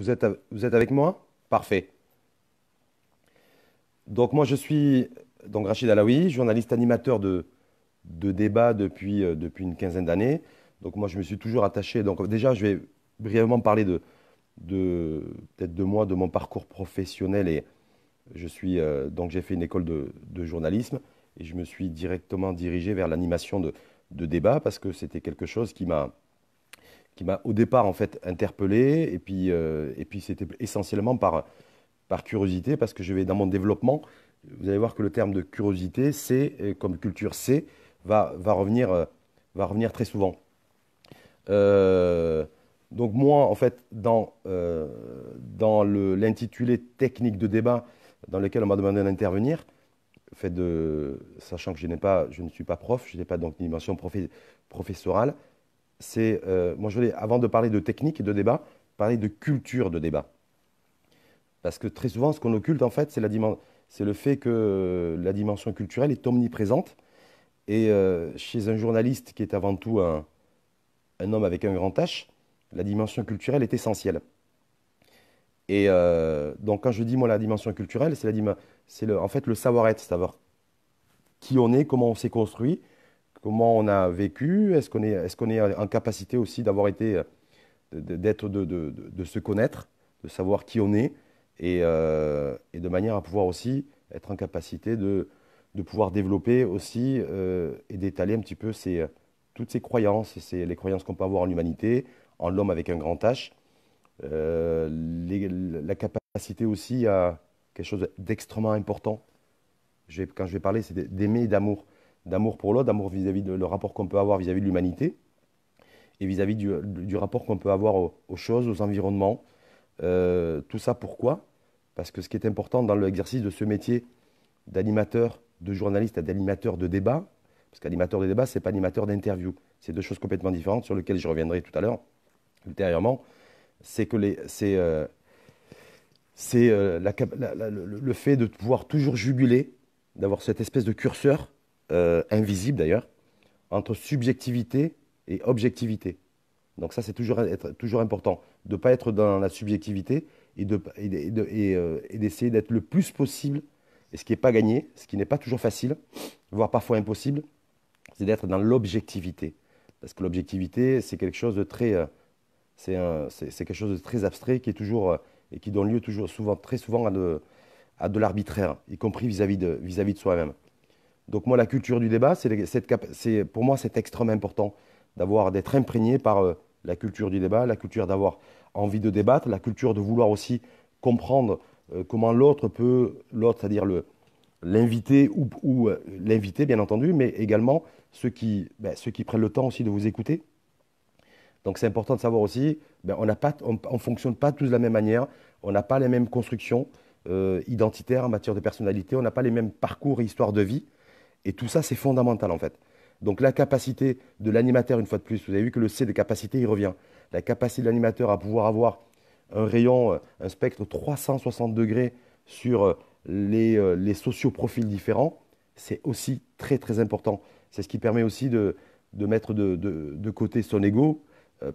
vous êtes, avec moi Parfait. Donc moi je suis donc Rachid Alaoui, journaliste animateur de, de débats depuis, euh, depuis une quinzaine d'années. Donc moi je me suis toujours attaché. Donc déjà je vais brièvement parler de, de peut-être de moi, de mon parcours professionnel et je suis euh, donc j'ai fait une école de, journalisme et je me suis directement dirigé vers l'animation de, de débats parce que c'était quelque chose qui m'a qui m'a au départ en fait interpellé, et puis, euh, c'était essentiellement par, curiosité, parce que je vais dans mon développement, vous allez voir que le terme de curiosité, c'est euh, comme culture C, euh, va, revenir, très souvent. donc moi, en fait, dans, dans l'intitulé technique de débat dans lequel on m'a demandé d'intervenir, fait de, sachant que je, ne suis pas prof, je n'ai pas donc une dimension professorale, c'est, euh, moi je voulais, avant de parler de technique et de débat, parler de culture de débat. Parce que très souvent, ce qu'on occulte, en fait, c'est, la c'est le fait que euh, la dimension culturelle est omniprésente. Et euh, chez un journaliste qui est avant tout un, homme avec un grand H, la dimension culturelle est essentielle. Et donc quand je dis moi la dimension culturelle, c'est, c'est en fait le savoir-être, savoir qui on est, comment on s'est construit, comment on a vécu, est-ce qu'on est, est, est, en capacité aussi d'avoir été, euh, d'être, de, de, se connaître, de savoir qui on est, et, euh, de manière à pouvoir aussi être en capacité de, pouvoir développer aussi euh, et d'étaler un petit peu ces, toutes ces croyances, et les croyances qu'on peut avoir en l'humanité, en l'homme avec un grand H, la capacité aussi à quelque chose d'extrêmement important. quand je vais parler, c'est d'aimer et d'amour d'amour pour l'autre, d'amour vis-à-vis du le rapport qu'on peut avoir vis-à-vis de l'humanité et vis-à-vis du, du, rapport qu'on peut avoir aux, choses, aux environnements. Euh, tout ça pourquoi Parce que ce qui est important dans l'exercice de ce métier d'animateur, de journaliste et d'animateur de débat, parce qu'animateur de débat, ce n'est pas animateur d'interview, c'est deux choses complètement différentes sur lesquelles je reviendrai tout à l'heure, ultérieurement, c'est que les, c'est, euh, c'est euh, le fait de pouvoir toujours jubiler, d'avoir cette espèce de curseur euh, invisible d'ailleurs, entre subjectivité et objectivité. Donc ça, c'est toujours, toujours important, de ne pas être dans la subjectivité et euh, d'essayer et d'être le plus possible, et ce qui n'est pas gagné, ce qui n'est pas toujours facile, voire parfois impossible, c'est d'être dans l'objectivité. Parce que l'objectivité, c'est quelque chose de très... Euh, c'est quelque chose de très abstrait qui est toujours et qui donne lieu toujours souvent, très souvent à de, à de l'arbitraire, y compris vis-à-vis de, vis -vis de soi-même. Donc moi, la culture du débat, c'est pour moi, c'est extrêmement important d'avoir d'être imprégné par euh, la culture du débat, la culture d'avoir envie de débattre, la culture de vouloir aussi comprendre euh, comment l'autre peut, l'autre, c'est-à-dire l'invité ou, euh, l'inviter, bien entendu, mais également ben, ceux qui, prennent le temps aussi de vous écouter. Donc c'est important de savoir aussi, ben, on ne fonctionne pas tous de la même manière, on n'a pas les mêmes constructions identitaires en matière de personnalité, on n'a pas les mêmes parcours et histoires de vie. Et tout ça, c'est fondamental en fait. Donc la capacité de l'animateur, une fois de plus, vous avez vu que le C de capacité, il revient. La capacité de l'animateur à pouvoir avoir un rayon, euh, un spectre 360 degrés sur euh, les, euh, les socioprofils différents, c'est aussi très très important. C'est ce qui permet aussi de, mettre de, côté son ego,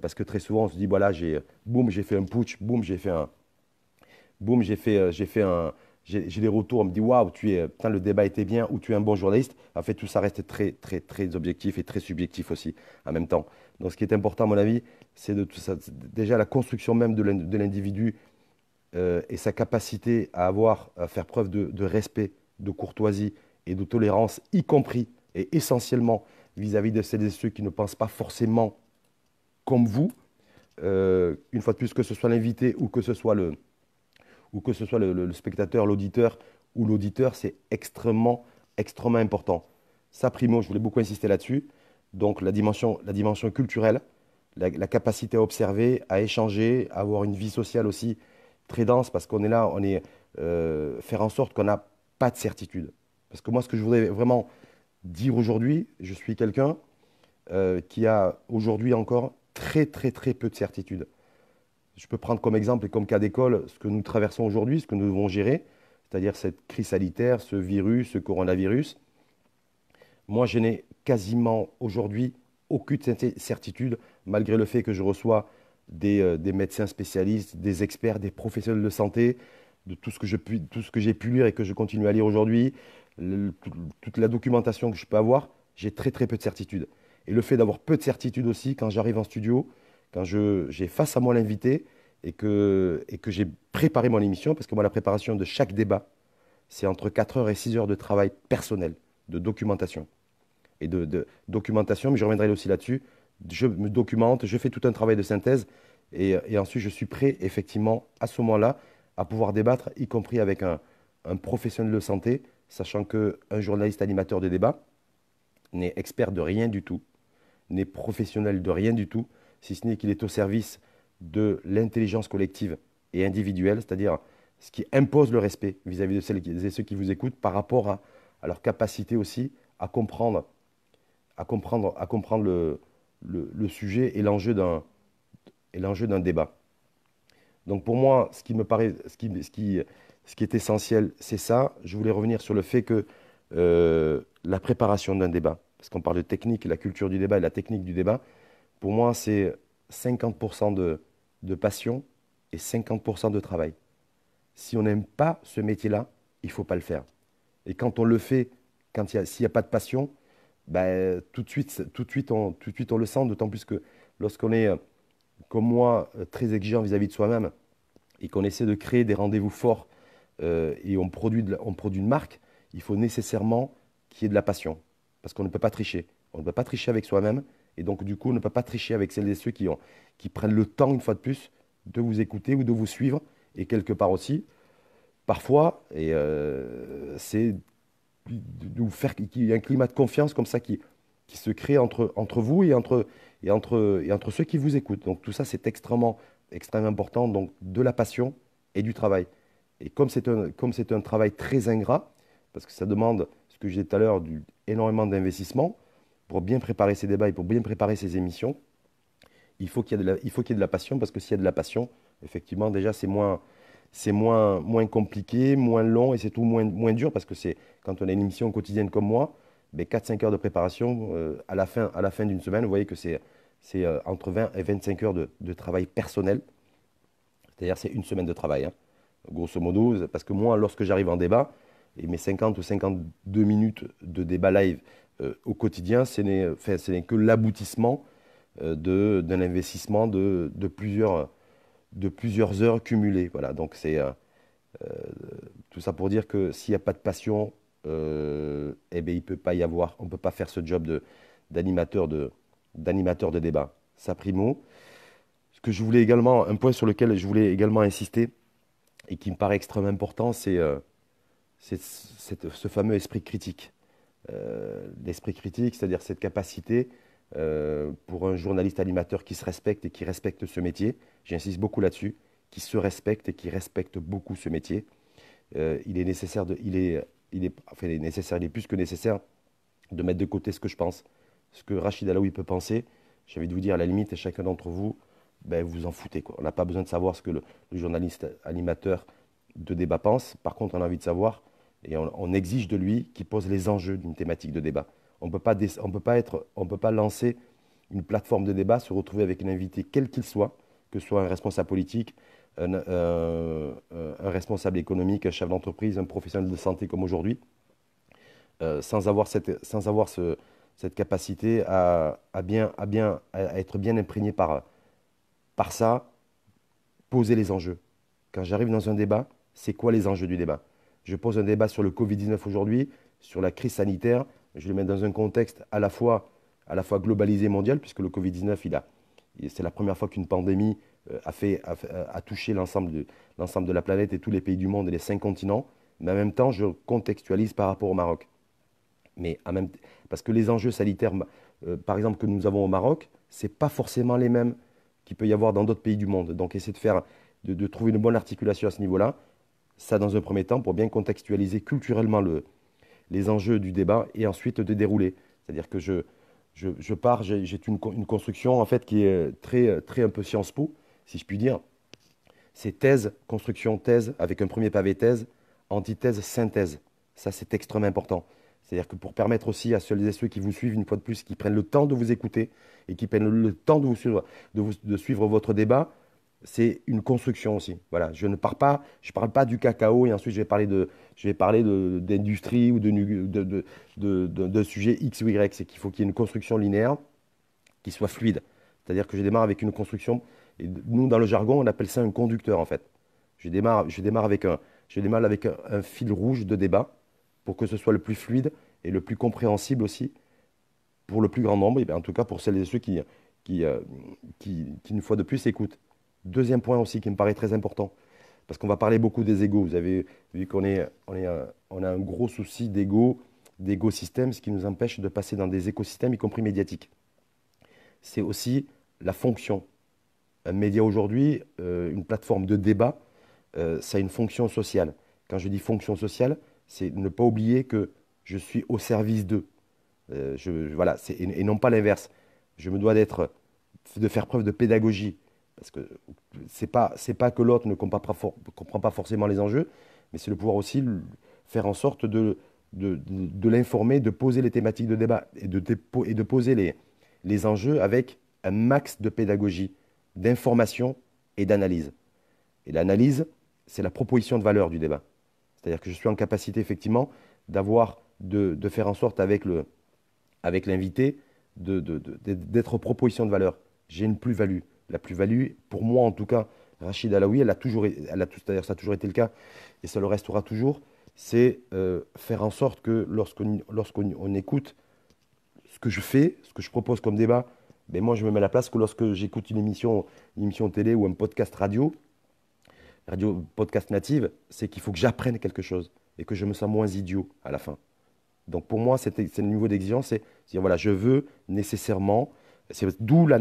parce que très souvent on se dit, voilà, j'ai, boum, j'ai fait un putsch, boum, j'ai fait un, boum, j'ai fait, j'ai fait un, j'ai des retours, on me dit waouh, tu euh, le débat était bien ou tu es un bon journaliste. En fait, tout ça reste très, très, très objectif et très subjectif aussi en même temps. Donc, ce qui est important, à mon avis, c'est Déjà, la construction même de l'individu euh, et sa capacité à avoir, à faire preuve de, respect, de courtoisie et de tolérance, y compris et essentiellement vis-à-vis de celles et ceux qui ne pensent pas forcément comme vous. Euh, une fois de plus, que ce soit l'invité ou que ce soit le, ou que ce soit le, spectateur, l'auditeur ou l'auditeur, c'est extrêmement, extrêmement important. Ça, primo, je voulais beaucoup insister là-dessus. Donc la dimension, culturelle, la, capacité à observer, à échanger, à avoir une vie sociale aussi très dense, parce qu'on est là, on est euh, faire en sorte qu'on n'a pas de certitude. Parce que moi, ce que je voudrais vraiment dire aujourd'hui, je suis quelqu'un euh, qui a aujourd'hui encore très très très peu de certitude je peux prendre comme exemple et comme cas d'école ce que nous traversons aujourd'hui, ce que nous devons gérer, c'est-à-dire cette crise sanitaire, ce virus, ce coronavirus. Moi, je n'ai quasiment aujourd'hui aucune certitude, malgré le fait que je reçois euh, des, médecins spécialistes, des experts, des professionnels de santé, de tout ce que j'ai pu, pu lire et que je continue à lire aujourd'hui, toute la documentation que je peux avoir, j'ai très très peu de certitude. Et le fait d'avoir peu de certitude aussi, quand j'arrive en studio, quand j'ai face à moi l'invité et que, j'ai préparé mon émission, parce que moi, la préparation de chaque débat, c'est entre 4 heures et 6 heures de travail personnel, de documentation. Et de, documentation, mais je reviendrai aussi là-dessus. Je me documente, je fais tout un travail de synthèse, et, ensuite, je suis prêt, effectivement, à ce moment-là, à pouvoir débattre, y compris avec un, un professionnel de santé, sachant qu'un journaliste animateur de débat n'est expert de rien du tout, n'est professionnel de rien du tout si ce n'est qu'il est au service de l'intelligence collective et individuelle, c'est-à-dire ce qui impose le respect vis-à-vis de celles et ceux qui vous écoutent par rapport à, leur capacité aussi à comprendre, à comprendre, le, sujet et l'enjeu d'un débat. Donc pour moi, ce qui me ce qui, est essentiel, c'est ça. Je voulais revenir sur le fait que euh, la préparation d'un débat, parce qu'on parle de technique, la culture du débat et la technique du débat, pour moi, c'est 50% de, passion et 50% de travail. Si on n'aime pas ce métier-là, il ne faut pas le faire. Et quand on le fait, quand s'il n'y a, pas de passion, ben, tout, de suite, tout, de suite on, le sent, d'autant plus que lorsqu'on est, euh, comme moi, euh, très exigeant vis-à-vis de soi-même et qu'on essaie de créer des rendez-vous forts euh, et on produit, on produit une marque, il faut nécessairement qu'il y ait de la passion, parce qu'on ne peut pas tricher. On ne peut pas tricher avec soi-même et donc, du coup, ne peut pas tricher avec celles et ceux qui, prennent le temps, une fois de plus, de vous écouter ou de vous suivre. Et quelque part aussi, parfois, et euh, c'est de vous faire qu'il y a un climat de confiance comme ça qui, se crée entre, vous et entre, et, entre, et entre ceux qui vous écoutent. Donc tout ça, c'est extrêmement, extrêmement important, donc de la passion et du travail. Et comme c'est un, travail très ingrat, parce que ça demande, ce que j'ai dit tout à l'heure, du, énormément d'investissement, pour bien préparer ces débats et pour bien préparer ses émissions, il faut qu'il y ait de la, ait la passion, parce que s'il y a de la passion, effectivement, déjà, c'est moins, moins, moins compliqué, moins long et c'est tout moins, moins dur, parce que c'est quand on a une émission quotidienne comme moi, 4-5 ben, heures de préparation, euh, à la fin, fin d'une semaine, vous voyez que c'est, euh, entre 20 et 25 heures de, travail personnel. C'est-à-dire, c'est une semaine de travail, hein. grosso modo, parce que moi, lorsque j'arrive en débat, et mes 50 ou 52 minutes de débat live, euh, au quotidien, ce n'est que l'aboutissement euh, d'un investissement de, plusieurs, de plusieurs heures cumulées. Voilà, donc c'est euh, tout ça pour dire que s'il n'y a pas de passion, eh bien, il peut pas y avoir, on ne peut pas faire ce job d'animateur de, d'animateur de, débat. Ça primo. Ce que je voulais également, un point sur lequel je voulais également insister et qui me paraît extrêmement important, c'est ce fameux esprit critique l'esprit euh, critique, c'est-à-dire cette capacité euh, pour un journaliste animateur qui se respecte et qui respecte ce métier, j'insiste beaucoup là-dessus, qui se respecte et qui respecte beaucoup ce métier. Euh, il est nécessaire, il est, nécessaire, il plus que nécessaire de mettre de côté ce que je pense, ce que Rachid Alaoui peut penser. J'ai envie de vous dire, à la limite, chacun d'entre vous, ben, vous en foutez. On n'a pas besoin de savoir ce que le, journaliste animateur de débat pense. Par contre, on a envie de savoir et on, exige de lui qu'il pose les enjeux d'une thématique de débat. On ne peut, pas peut, peut pas lancer une plateforme de débat, se retrouver avec un invité, quel qu'il soit, que ce soit un responsable politique, un, euh, euh, responsable économique, un chef d'entreprise, un professionnel de santé comme aujourd'hui, euh, sans avoir cette, sans avoir cette capacité à, à bien, à, bien, à être bien imprégné par, par ça, poser les enjeux. Quand j'arrive dans un débat, c'est quoi les enjeux du débat je pose un débat sur le Covid-19 aujourd'hui, sur la crise sanitaire. Je le mets dans un contexte à la fois, globalisé et globalisé mondial, puisque le Covid-19, c'est la première fois qu'une pandémie euh, euh, a, touché l'ensemble de, de la planète et tous les pays du monde et les cinq continents. Mais en même temps, je contextualise par rapport au Maroc. Mais parce que les enjeux sanitaires, euh, par exemple, que nous avons au Maroc, ce n'est pas forcément les mêmes qu'il peut y avoir dans d'autres pays du monde. Donc, essayer de, faire, de trouver une bonne articulation à ce niveau-là. Ça, dans un premier temps, pour bien contextualiser culturellement les enjeux du débat et ensuite de dérouler. C'est-à-dire que je, je, je pars, j'ai une, une, construction en fait qui est très, très un peu science Po, si je puis dire. C'est thèse, construction, thèse, avec un premier pavé thèse, antithèse, synthèse. Ça, c'est extrêmement important. C'est-à-dire que pour permettre aussi à celles et ceux qui vous suivent, une fois de plus, qui prennent le temps de vous écouter et qui prennent le temps de, vous de, vous, de suivre votre débat, c'est une construction aussi. Voilà, je ne pas, je parle pas du cacao et ensuite je vais parler de, d'industrie ou de de, sujet X ou Y. C'est qu'il faut qu'il y ait une construction linéaire qui soit fluide. C'est-à-dire que je démarre avec une construction. Et nous, dans le jargon, on appelle ça un conducteur en fait. Je démarre, avec un, avec un, fil rouge de débat pour que ce soit le plus fluide et le plus compréhensible aussi pour le plus grand nombre, et ben, en tout cas pour celles et ceux qui, qui, euh, qui une fois de plus écoutent. Deuxième point aussi qui me paraît très important, parce qu'on va parler beaucoup des égaux. Vous avez vu qu'on a un gros souci d'égo, d'égo-système, ce qui nous empêche de passer dans des écosystèmes, y compris médiatiques. C'est aussi la fonction. Un média aujourd'hui, euh, une plateforme de débat, euh, ça a une fonction sociale. Quand je dis fonction sociale, c'est ne pas oublier que je suis au service d'eux. Euh, et, et non pas l'inverse. Je me dois d'être, de faire preuve de pédagogie, parce que ce n'est pas que l'autre ne comprend pas, forcément les enjeux, mais c'est le pouvoir aussi faire en sorte de l'informer, de poser les thématiques de débat et de, et de poser les, enjeux avec un max de pédagogie, d'information et d'analyse. Et l'analyse, c'est la proposition de valeur du débat. C'est-à-dire que je suis en capacité effectivement d'avoir de, faire en sorte avec l'invité d'être proposition de valeur. J'ai une plus-value la plus-value, pour moi en tout cas, Rachid Alaoui, elle a toujours, elle a, c'est-à-dire ça a toujours été le cas et ça le restera toujours, c'est euh, faire en sorte que lorsqu'on, écoute ce que je fais, ce que je propose comme débat, ben moi je me mets à la place que lorsque j'écoute une émission, une émission télé ou un podcast radio, radio podcast native, c'est qu'il faut que j'apprenne quelque chose et que je me sens moins idiot à la fin. Donc pour moi, c'est, c'est le niveau d'exigence, c'est dire voilà, je veux nécessairement c'est d'où, les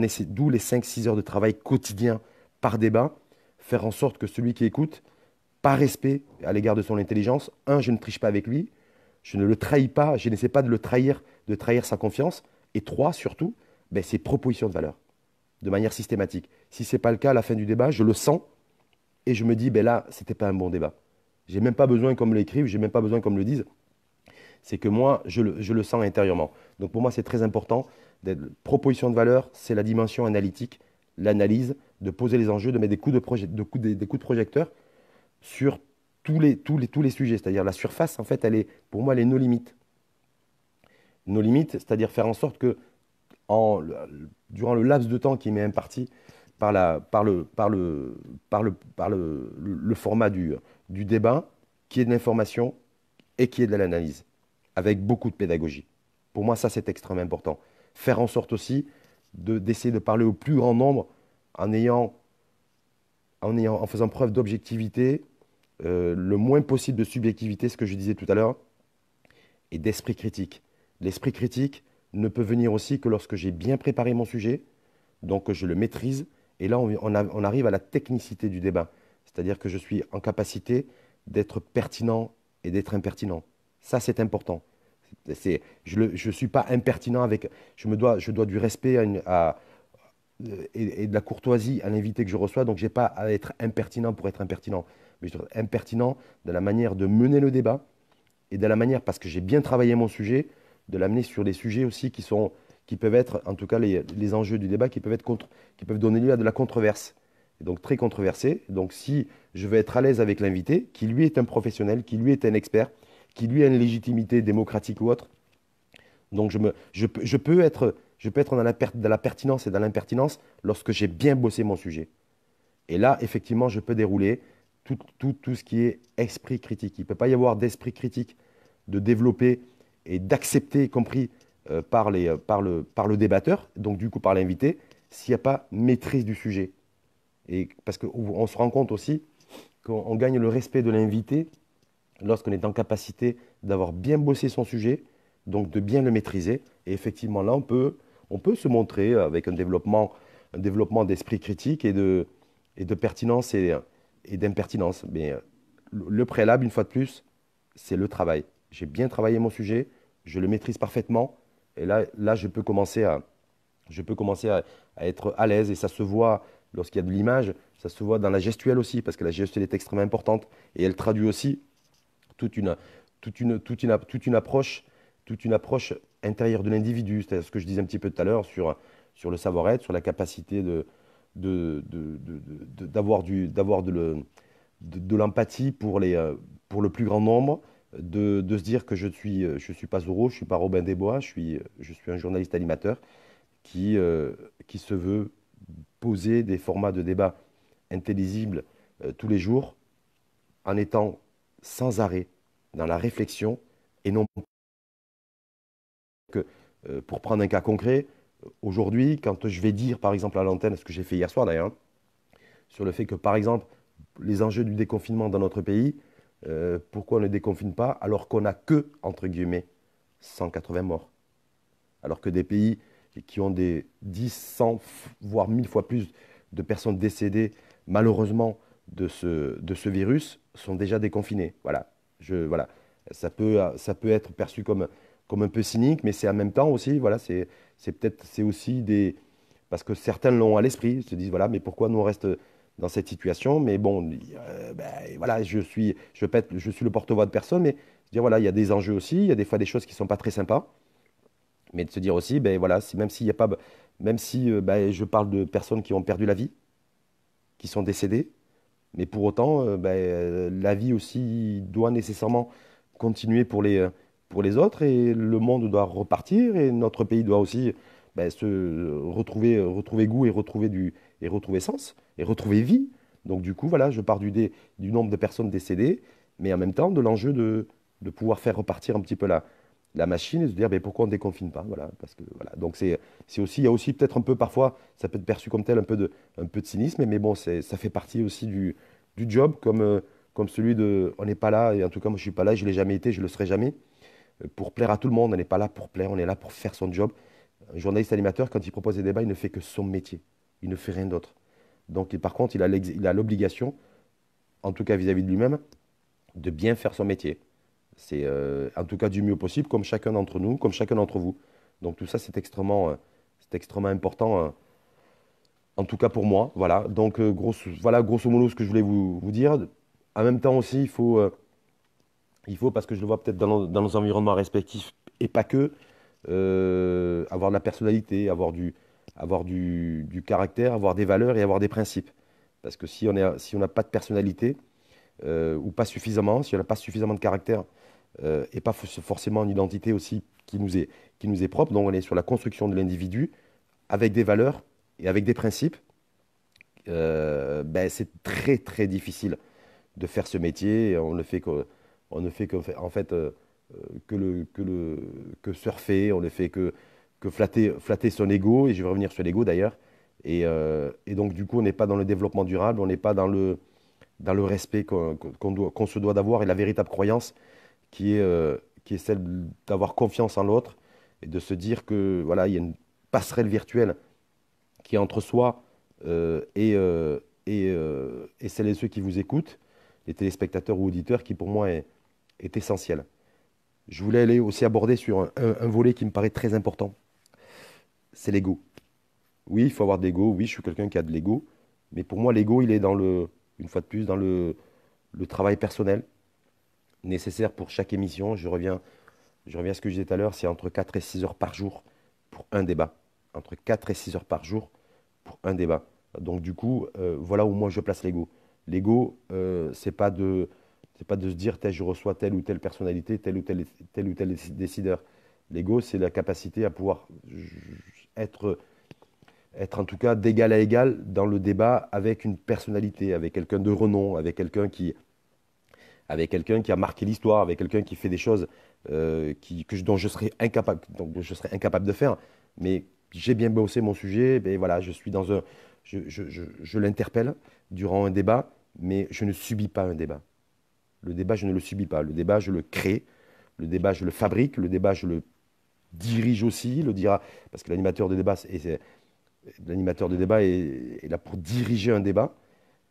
5-6 heures de travail quotidien par débat, faire en sorte que celui qui écoute, par respect à l'égard de son intelligence, un, je ne triche pas avec lui, je ne le trahis pas, je n'essaie pas de le trahir, de trahir sa confiance, et trois, surtout, ben, ses propositions de valeur, de manière systématique. Si ce n'est pas le cas, à la fin du débat, je le sens, et je me dis, ben là, ce n'était pas un bon débat. Je n'ai même pas besoin qu'on me l'écrive, n'ai même pas besoin qu'on me le dise. C'est que moi, je le, je le, sens intérieurement. Donc pour moi, c'est très important Proposition de valeur, c'est la dimension analytique, l'analyse, de poser les enjeux, de mettre des coups de, projecteur sur tous les, sujets. C'est-à-dire la surface, en fait, elle est, pour moi, elle est nos limites. Nos limites, c'est-à-dire faire en sorte que durant le laps de temps qui m'est imparti par, par, le, format du, du débat, qui est de l'information et qui est de l'analyse, avec beaucoup de pédagogie. Pour moi, ça, c'est extrêmement important faire en sorte aussi d'essayer de, parler au plus grand nombre en, ayant, en, faisant preuve d'objectivité, euh, le moins possible de subjectivité, ce que je disais tout à l'heure, et d'esprit critique. L'esprit critique ne peut venir aussi que lorsque j'ai bien préparé mon sujet, donc je le maîtrise, et là on arrive à la technicité du débat, c'est-à-dire que je suis en capacité d'être pertinent et d'être impertinent. Ça, c'est important. C'est, je ne je suis pas impertinent avec. Je, me dois, je dois du respect à euh, et, de la courtoisie à l'invité que je reçois, donc je n'ai pas à être impertinent pour être impertinent. Mais je dois être impertinent de la manière de mener le débat et de la manière, parce que j'ai bien travaillé mon sujet, de l'amener sur des sujets aussi qui, sont, qui peuvent être, en tout cas les, enjeux du débat, qui peuvent, être contre, qui peuvent donner lieu à de la controverse. Et donc très controversé. Donc si je veux être à l'aise avec l'invité, qui lui est un professionnel, qui lui est un expert, qui lui a une légitimité démocratique ou autre. Donc je, me, je, peux, être, je peux être dans la, la pertinence et dans l'impertinence lorsque j'ai bien bossé mon sujet. Et là, effectivement, je peux dérouler tout, tout, ce qui est esprit critique. Il ne peut pas y avoir d'esprit critique de développer et d'accepter, y compris euh, par, les, euh, par, le, par le débatteur, donc du coup par l'invité, s'il n'y a pas maîtrise du sujet. Et parce qu'on se rend compte aussi qu'on gagne le respect de l'invité lorsqu'on est en capacité d'avoir bien bossé son sujet, donc de bien le maîtriser. Et effectivement, là, on peut, on peut se montrer avec un développement, un développement d'esprit critique et de, et de pertinence et, d'impertinence. Mais euh, le préalable, une fois de plus, c'est le travail. J'ai bien travaillé mon sujet, je le maîtrise parfaitement, et là, là je peux commencer à, je peux commencer à être à l'aise, et ça se voit lorsqu'il y a de l'image, ça se voit dans la gestuelle aussi, parce que la gestuelle est extrêmement importante, et elle traduit aussi toute une, toute une, toute une, toute une approche, toute une approche intérieure de l'individu. C'est-à-dire ce que je disais un petit peu tout à l'heure sur, sur le savoir-être, sur la capacité de, d'avoir de, de, de, de l'empathie pour, les, euh, pour le plus grand nombre, de, se dire que je ne suis, euh, je suis pas Zorro, je ne suis pas Robin Desbois, je suis, je suis un journaliste animateur qui, euh, qui se veut poser des formats de débat intelligibles tous les jours en étant sans arrêt dans la réflexion et non que, euh, pour prendre un cas concret, aujourd'hui, quand je vais dire, par exemple, à l'antenne, ce que j'ai fait hier soir d'ailleurs, sur le fait que, par exemple, les enjeux du déconfinement dans notre pays, euh, pourquoi on ne déconfine pas alors qu'on n'a que, entre guillemets, 180 morts Alors que des pays qui ont des 10, 100, voire 1000 fois plus de personnes décédées, malheureusement, de ce virus, sont déjà déconfinés. Voilà. Je, voilà. Ça, peut, être perçu comme, un peu cynique, mais c'est en même temps aussi, voilà, c'est peut-être, c'est aussi des. Parce que certains l'ont à l'esprit, se disent, voilà, mais pourquoi nous on reste dans cette situation Mais bon, euh, ben, voilà, je suis, je, je suis le porte-voix de personne, mais dire, voilà, il y a des enjeux aussi, il y a des fois des choses qui ne sont pas très sympas. Mais de se dire aussi, ben voilà, même s'il n'y a pas. Même si euh, ben, je parle de personnes qui ont perdu la vie, qui sont décédées, mais pour autant, euh, ben, euh, la vie aussi doit nécessairement continuer pour les, euh, pour les autres et le monde doit repartir et notre pays doit aussi ben, se retrouver, retrouver goût et retrouver, du, et retrouver sens et retrouver vie. Donc du coup, voilà, je pars du, du nombre de personnes décédées, mais en même temps de l'enjeu de, de pouvoir faire repartir un petit peu la, la machine et se dire ben, pourquoi on déconfine pas voilà parce que voilà donc c'est aussi il y a aussi peut-être un peu parfois ça peut être perçu comme tel un peu de cynisme mais bon ça fait partie aussi du, job euh, comme celui de on n'est pas là et en tout cas moi je suis pas là je ne l'ai jamais été je le serai jamais euh, pour plaire à tout le monde on n'est pas là pour plaire on est là pour faire son job un journaliste animateur quand il propose des débats il ne fait que son métier il ne fait rien d'autre donc par contre il a l'obligation en tout cas vis à -vis de lui-même de bien faire son métier c'est euh, en tout cas du mieux possible, comme chacun d'entre nous, comme chacun d'entre vous. Donc tout ça, c'est extrêmement, euh, extrêmement important, euh, en tout cas pour moi. Voilà, donc grosso, voilà grosso modo ce que je voulais vous, dire. En même temps aussi, il faut, il faut parce que je le vois peut-être dans, nos, dans environnements respectifs, et pas que, avoir de la personnalité, avoir du, avoir du, du, caractère, avoir des valeurs et avoir des principes. Parce que si on n'a pas de personnalité, ou pas suffisamment, si on n'a pas suffisamment de caractère, euh, et pas forcément une identité aussi qui nous, est, qui nous est propre. Donc on est sur la construction de l'individu avec des valeurs et avec des principes. Euh, ben c'est très très difficile de faire ce métier. On ne fait que, ne fait que, fait euh, que le que surfer. On ne fait que que flatter son ego. Et je vais revenir sur l'ego d'ailleurs. Et, donc du coup, on n'est pas dans le développement durable. On n'est pas dans le dans le respect qu'on se doit d'avoir et la véritable croyance qui est, euh, qui est celle d'avoir confiance en l'autre et de se dire que voilà, il y a une passerelle virtuelle qui est entre soi euh, et, euh, et, celles et ceux qui vous écoutent, les téléspectateurs ou auditeurs, qui pour moi est, essentiel essentielle. Je voulais aller aussi aborder sur un, volet qui me paraît très important, c'est l'ego. Oui, il faut avoir de l'ego. oui, je suis quelqu'un qui a de l'ego, mais pour moi l'ego, il est dans le, une fois de plus, dans le travail personnel, nécessaire pour chaque émission. Je reviens, je reviens à ce que je disais tout à l'heure, c'est entre 4 et 6 heures par jour pour un débat. Entre 4 et 6 heures par jour pour un débat. Donc du coup, euh, voilà où moi je place l'ego. L'ego, ce euh, c'est pas de c'est pas de se dire je reçois telle ou telle personnalité, tel ou tel, tel ou tel décideur. L'ego, c'est la capacité à pouvoir être, être en tout cas d'égal à égal dans le débat avec une personnalité, avec quelqu'un de renom, avec quelqu'un qui, avec quelqu'un qui a marqué l'histoire, avec quelqu'un qui fait des choses euh, que dont, je serais incapable, je serais incapable de faire. Mais j'ai bien bossé mon sujet, ben voilà, je suis dans un, je, l'interpelle durant un débat, mais je ne subis pas un débat. Le débat, je ne le subis pas. Le débat, je le crée. Le débat, je le fabrique. Le débat, je le dirige aussi. Le dira, parce que l'animateur de débat, l'animateur de débat est, là pour diriger un débat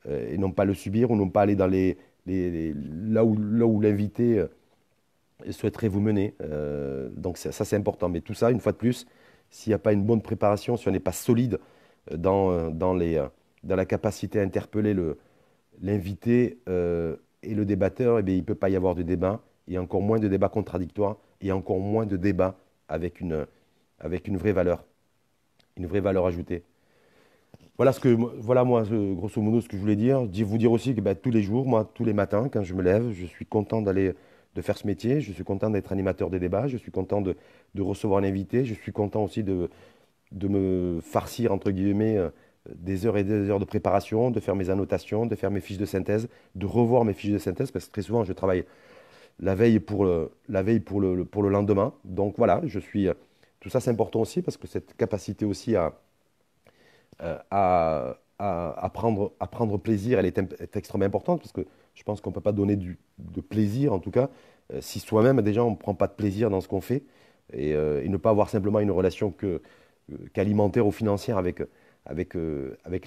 euh, et non pas le subir ou non pas aller dans les, là où, où l'invité euh, souhaiterait vous mener. Euh, donc ça, c'est important. Mais tout ça, une fois de plus, s'il n'y a pas une bonne préparation, si on n'est pas solide euh, dans, les, dans la capacité à interpeller l'invité et le débatteur, et eh bien, il ne peut pas y avoir de débat, a encore moins de débat contradictoire, et encore moins de débats avec une, avec une vraie valeur, une vraie valeur ajoutée. Voilà, ce que, voilà moi, grosso modo, ce que je voulais dire. Vous dire aussi que bah, tous les jours, moi, tous les matins, quand je me lève, je suis content d'aller de faire ce métier, je suis content d'être animateur des débats, je suis content de, recevoir un invité, je suis content aussi de, de me farcir, entre guillemets, euh, des heures et des heures de préparation, de faire mes annotations, de faire mes fiches de synthèse, de revoir mes fiches de synthèse, parce que très souvent, je travaille la veille pour le, la veille pour le, pour le lendemain. Donc voilà, je suis... Euh, tout ça, c'est important aussi, parce que cette capacité aussi à euh, à, prendre, plaisir, elle est, extrêmement importante parce que je pense qu'on ne peut pas donner de plaisir, en tout cas, euh, si soi-même, déjà, on ne prend pas de plaisir dans ce qu'on fait et, euh, ne pas avoir simplement une relation qu'alimentaire ou financière avec,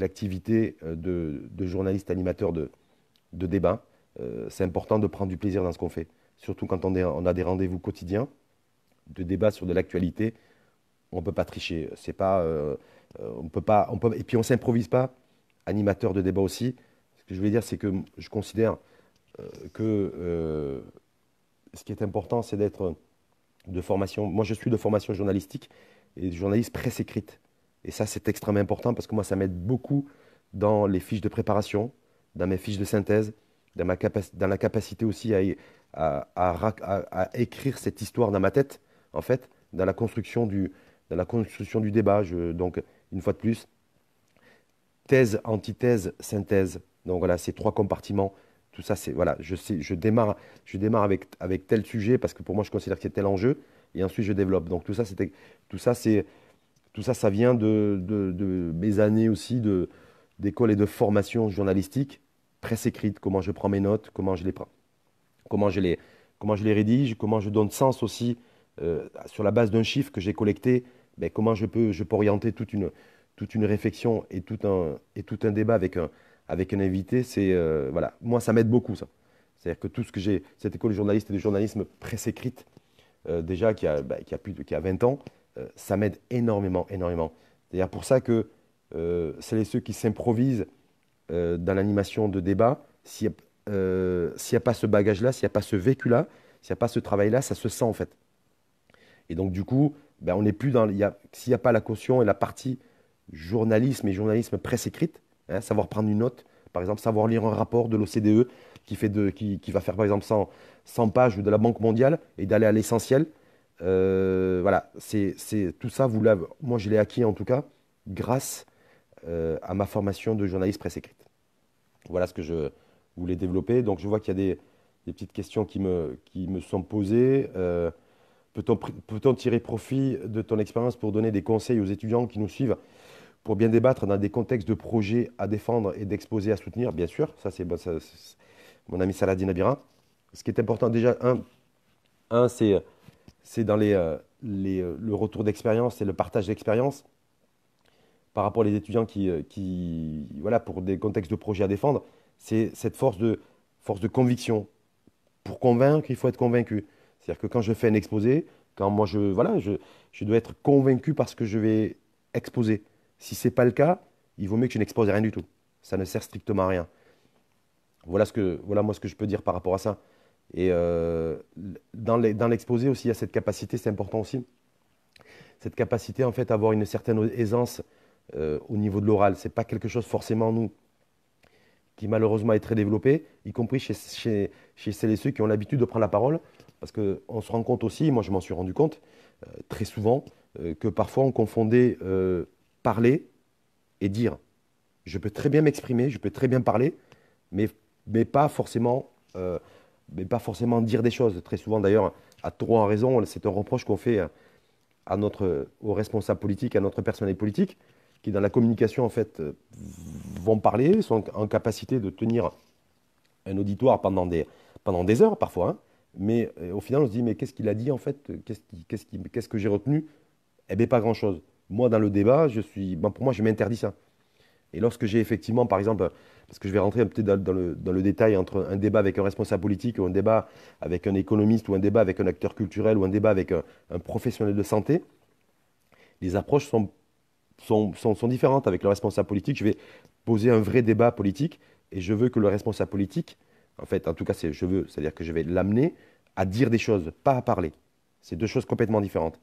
l'activité de, journaliste animateur de, de débat. c'est important de prendre du plaisir dans ce qu'on fait, surtout quand on, a des rendez-vous quotidiens de débats sur de l'actualité. On ne peut pas tricher. C'est pas euh, on peut pas, on peut, et puis on ne s'improvise pas, animateur de débat aussi. Ce que je voulais dire, c'est que je considère euh, que euh, ce qui est important, c'est d'être de formation. Moi, je suis de formation journalistique et journaliste presse écrite. Et ça, c'est extrêmement important parce que moi, ça m'aide beaucoup dans les fiches de préparation, dans mes fiches de synthèse, dans, ma la capacité aussi à, écrire cette histoire dans ma tête, en fait, dans la construction du, dans la construction du débat. Je, donc, une fois de plus, thèse, antithèse, synthèse. Donc voilà, ces trois compartiments, tout ça, c'est voilà, je, je démarre, je démarre avec, avec tel sujet parce que pour moi, je considère qu'il c'est tel enjeu et ensuite je développe. Donc tout ça, tout ça, tout ça, ça vient de, mes années aussi d'école et de formation journalistique, presse écrite, comment je prends mes notes, comment je les prends, comment je les, comment je les rédige, comment je donne sens aussi euh, sur la base d'un chiffre que j'ai collecté ben, comment je peux, orienter toute une, réflexion et tout un, débat avec un, invité, c'est euh, voilà, moi ça m'aide beaucoup ça. C'est-à-dire que tout ce que j'ai, cette école de journaliste et de journalisme presse écrite, euh, déjà qui a, 20 ben, ans, euh, ça m'aide énormément, énormément. C'est-à-dire pour ça que celles et ceux qui s'improvisent dans l'animation de débats, s'il n'y a, pas ce bagage-là, s'il n'y a pas ce vécu-là, s'il n'y a pas ce travail-là, ça se sent en fait. Et donc du coup, ben, on n'est plus dans. S'il n'y a pas la caution et la partie journalisme et journalisme presse écrite, hein, savoir prendre une note, par exemple, savoir lire un rapport de l'OCDE qui, qui, qui va faire par exemple 100, 100 pages de la Banque mondiale et d'aller à l'essentiel. Euh, voilà, c'est tout ça, vous moi je l'ai acquis en tout cas grâce euh, à ma formation de journaliste presse écrite. Voilà ce que je voulais développer. Donc je vois qu'il y a des, des petites questions qui me, qui me sont posées. Euh, Peut-on tirer profit de ton expérience pour donner des conseils aux étudiants qui nous suivent pour bien débattre dans des contextes de projets à défendre et d'exposer à soutenir Bien sûr, ça c'est mon ami Saladin Abira. Ce qui est important déjà, un, c'est dans euh, euh, le retour d'expérience et le partage d'expérience par rapport aux étudiants euh, qui, voilà, pour des contextes de projets à défendre, c'est cette force de, force de conviction. Pour convaincre, il faut être convaincu. C'est-à-dire que quand je fais un exposé, quand moi je, voilà, je, dois être convaincu par ce que je vais exposer. Si ce n'est pas le cas, il vaut mieux que je n'expose rien du tout. Ça ne sert strictement à rien. Voilà, ce que, voilà moi ce que je peux dire par rapport à ça. Et euh, dans l'exposé aussi, il y a cette capacité, c'est important aussi, cette capacité en fait à avoir une certaine aisance euh, au niveau de l'oral. Ce n'est pas quelque chose forcément nous qui malheureusement est très développé, y compris chez, chez celles et ceux qui ont l'habitude de prendre la parole. Parce qu'on se rend compte aussi, moi je m'en suis rendu compte euh, très souvent, euh, que parfois on confondait euh, parler et dire. Je peux très bien m'exprimer, je peux très bien parler, mais, mais, pas, forcément, mais pas forcément dire des choses. Très souvent d'ailleurs, à trois en raison, c'est un reproche qu'on fait à notre, aux responsables politiques, à notre personnel politique, qui dans la communication en fait vont parler, sont en capacité de tenir un auditoire pendant des, pendant des heures parfois, hein. Mais euh, au final, on se dit, mais qu'est-ce qu'il a dit en fait Qu'est-ce que j'ai retenu Eh bien, pas grand-chose. Moi, dans le débat, je suis, ben, pour moi, je m'interdis ça. Et lorsque j'ai effectivement, par exemple, parce que je vais rentrer peut-être dans, le, détail entre un débat avec un responsable politique ou un débat avec un économiste ou un débat avec un acteur culturel ou un débat avec euh, un, professionnel de santé, les approches sont différentes. Avec le responsable politique, je vais poser un vrai débat politique et je veux que le responsable politique en fait, en tout cas, je veux, c'est-à-dire que je vais l'amener à dire des choses, pas à parler. C'est deux choses complètement différentes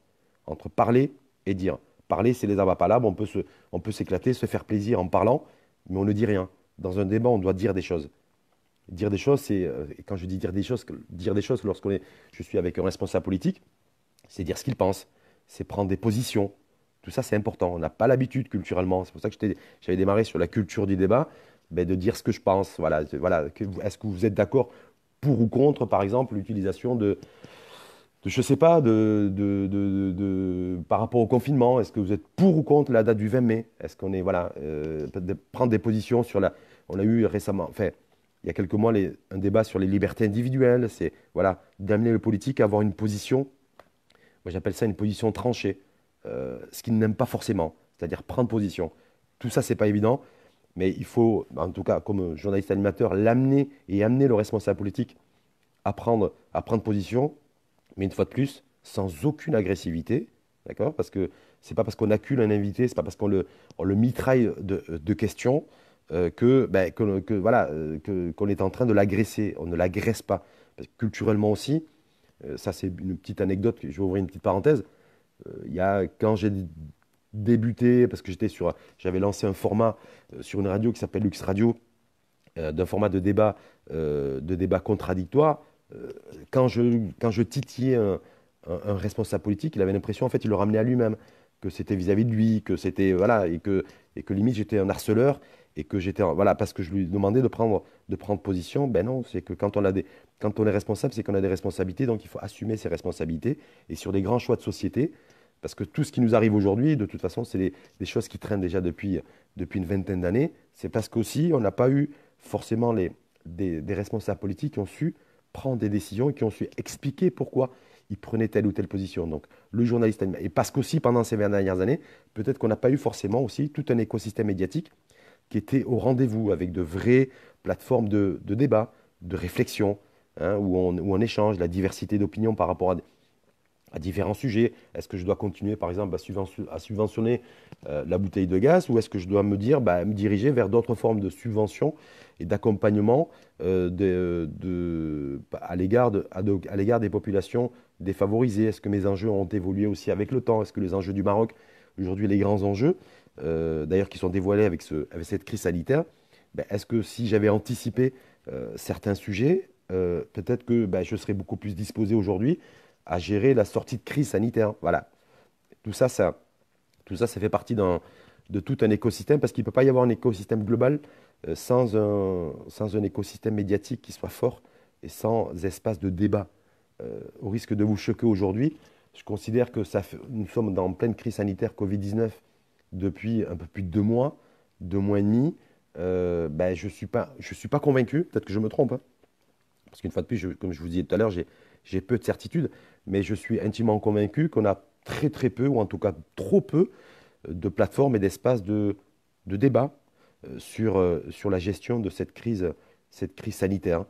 entre parler et dire. Parler, c'est les abapalabres, on peut on peut s'éclater, se faire plaisir en parlant, mais on ne dit rien. Dans un débat, on doit dire des choses. Dire des choses, c'est euh, quand je dis dire des choses, dire des choses lorsqu'on est, je suis avec un responsable politique, c'est dire ce qu'il pense, c'est prendre des positions. Tout ça, c'est important. On n'a pas l'habitude culturellement. C'est pour ça que j'avais démarré sur la culture du débat. Ben, de dire ce que je pense. Voilà, voilà, Est-ce que vous êtes d'accord pour ou contre, par exemple, l'utilisation de, de, je sais pas, de, de, de, par rapport au confinement Est-ce que vous êtes pour ou contre la date du 20 mai Est-ce qu'on est, voilà, euh, prendre des positions sur la. On a eu récemment, enfin, il y a quelques mois, un débat sur les libertés individuelles. C'est, voilà, d'amener le politique à avoir une position. Moi, j'appelle ça une position tranchée, euh, ce qu'il n'aime pas forcément, c'est-à-dire prendre position. Tout ça, c'est pas évident mais il faut, en tout cas, comme journaliste animateur, l'amener et amener le responsable politique à prendre, à prendre position, mais une fois de plus, sans aucune agressivité, d'accord Parce que ce n'est pas parce qu'on accule un invité, ce n'est pas parce qu'on le, mitraille de, questions euh, ben, que, que, voilà, euh, qu'on est en train de l'agresser. On ne l'agresse pas. culturellement aussi, euh, ça c'est une petite anecdote, je vais ouvrir une petite parenthèse. il y a, quand j'ai débuté, parce que j'étais sur, j'avais lancé un format euh, sur une radio qui s'appelle Lux Radio, euh, d'un format de débat, euh, de débat contradictoire. quand, je, quand je titillais un, un responsable politique, il avait l'impression, en fait, il le ramenait à lui-même, que c'était vis-à-vis de lui, que c'était, voilà, et que, et que limite j'étais un harceleur et que j'étais voilà parce que je lui demandais de prendre de prendre position ben non c'est que quand on a des quand on est responsable c'est qu'on a des responsabilités donc il faut assumer ses responsabilités et sur des grands choix de société parce que tout ce qui nous arrive aujourd'hui, de toute façon, c'est des, choses qui traînent déjà depuis, depuis une vingtaine d'années. C'est parce qu'aussi, on n'a pas eu forcément les, des, responsables politiques qui ont su prendre des décisions et qui ont su expliquer pourquoi ils prenaient telle ou telle position. Donc, le journaliste Et parce qu'aussi, pendant ces 20 dernières années, peut-être qu'on n'a pas eu forcément aussi tout un écosystème médiatique qui était au rendez-vous avec de vraies plateformes de, débat, de réflexion, hein, où, on, où on échange la diversité d'opinions par rapport à à différents sujets. Est-ce que je dois continuer, par exemple, à, subventionner euh, la bouteille de gaz ou est-ce que je dois me, dire, bah, me diriger vers d'autres formes de subvention et d'accompagnement euh, bah, à l'égard des populations défavorisées Est-ce que mes enjeux ont évolué aussi avec le temps Est-ce que les enjeux du Maroc, aujourd'hui les grands enjeux, euh, d'ailleurs qui sont dévoilés avec, cette crise sanitaire, bah, est-ce que si j'avais anticipé certains sujets, peut-être que je serais beaucoup plus disposé aujourd'hui à gérer la sortie de crise sanitaire. Voilà. Tout ça, ça, tout ça, ça fait partie de tout un écosystème parce qu'il ne peut pas y avoir un écosystème global euh, sans un, sans un écosystème médiatique qui soit fort et sans espace de débat. Euh, au risque de vous choquer aujourd'hui, je considère que ça nous sommes dans pleine crise sanitaire Covid-19 depuis un peu plus de deux mois, deux mois et demi. Euh, ben, je ne suis, pas, je suis pas convaincu, peut-être que je me trompe, hein. parce qu'une fois de plus, comme je vous disais tout à l'heure, j'ai peu de certitude, mais je suis intimement convaincu qu'on a très très peu, ou en tout cas trop peu, de plateformes et d'espaces de, débat euh, euh, sur, la gestion de cette crise, cette crise sanitaire, hein.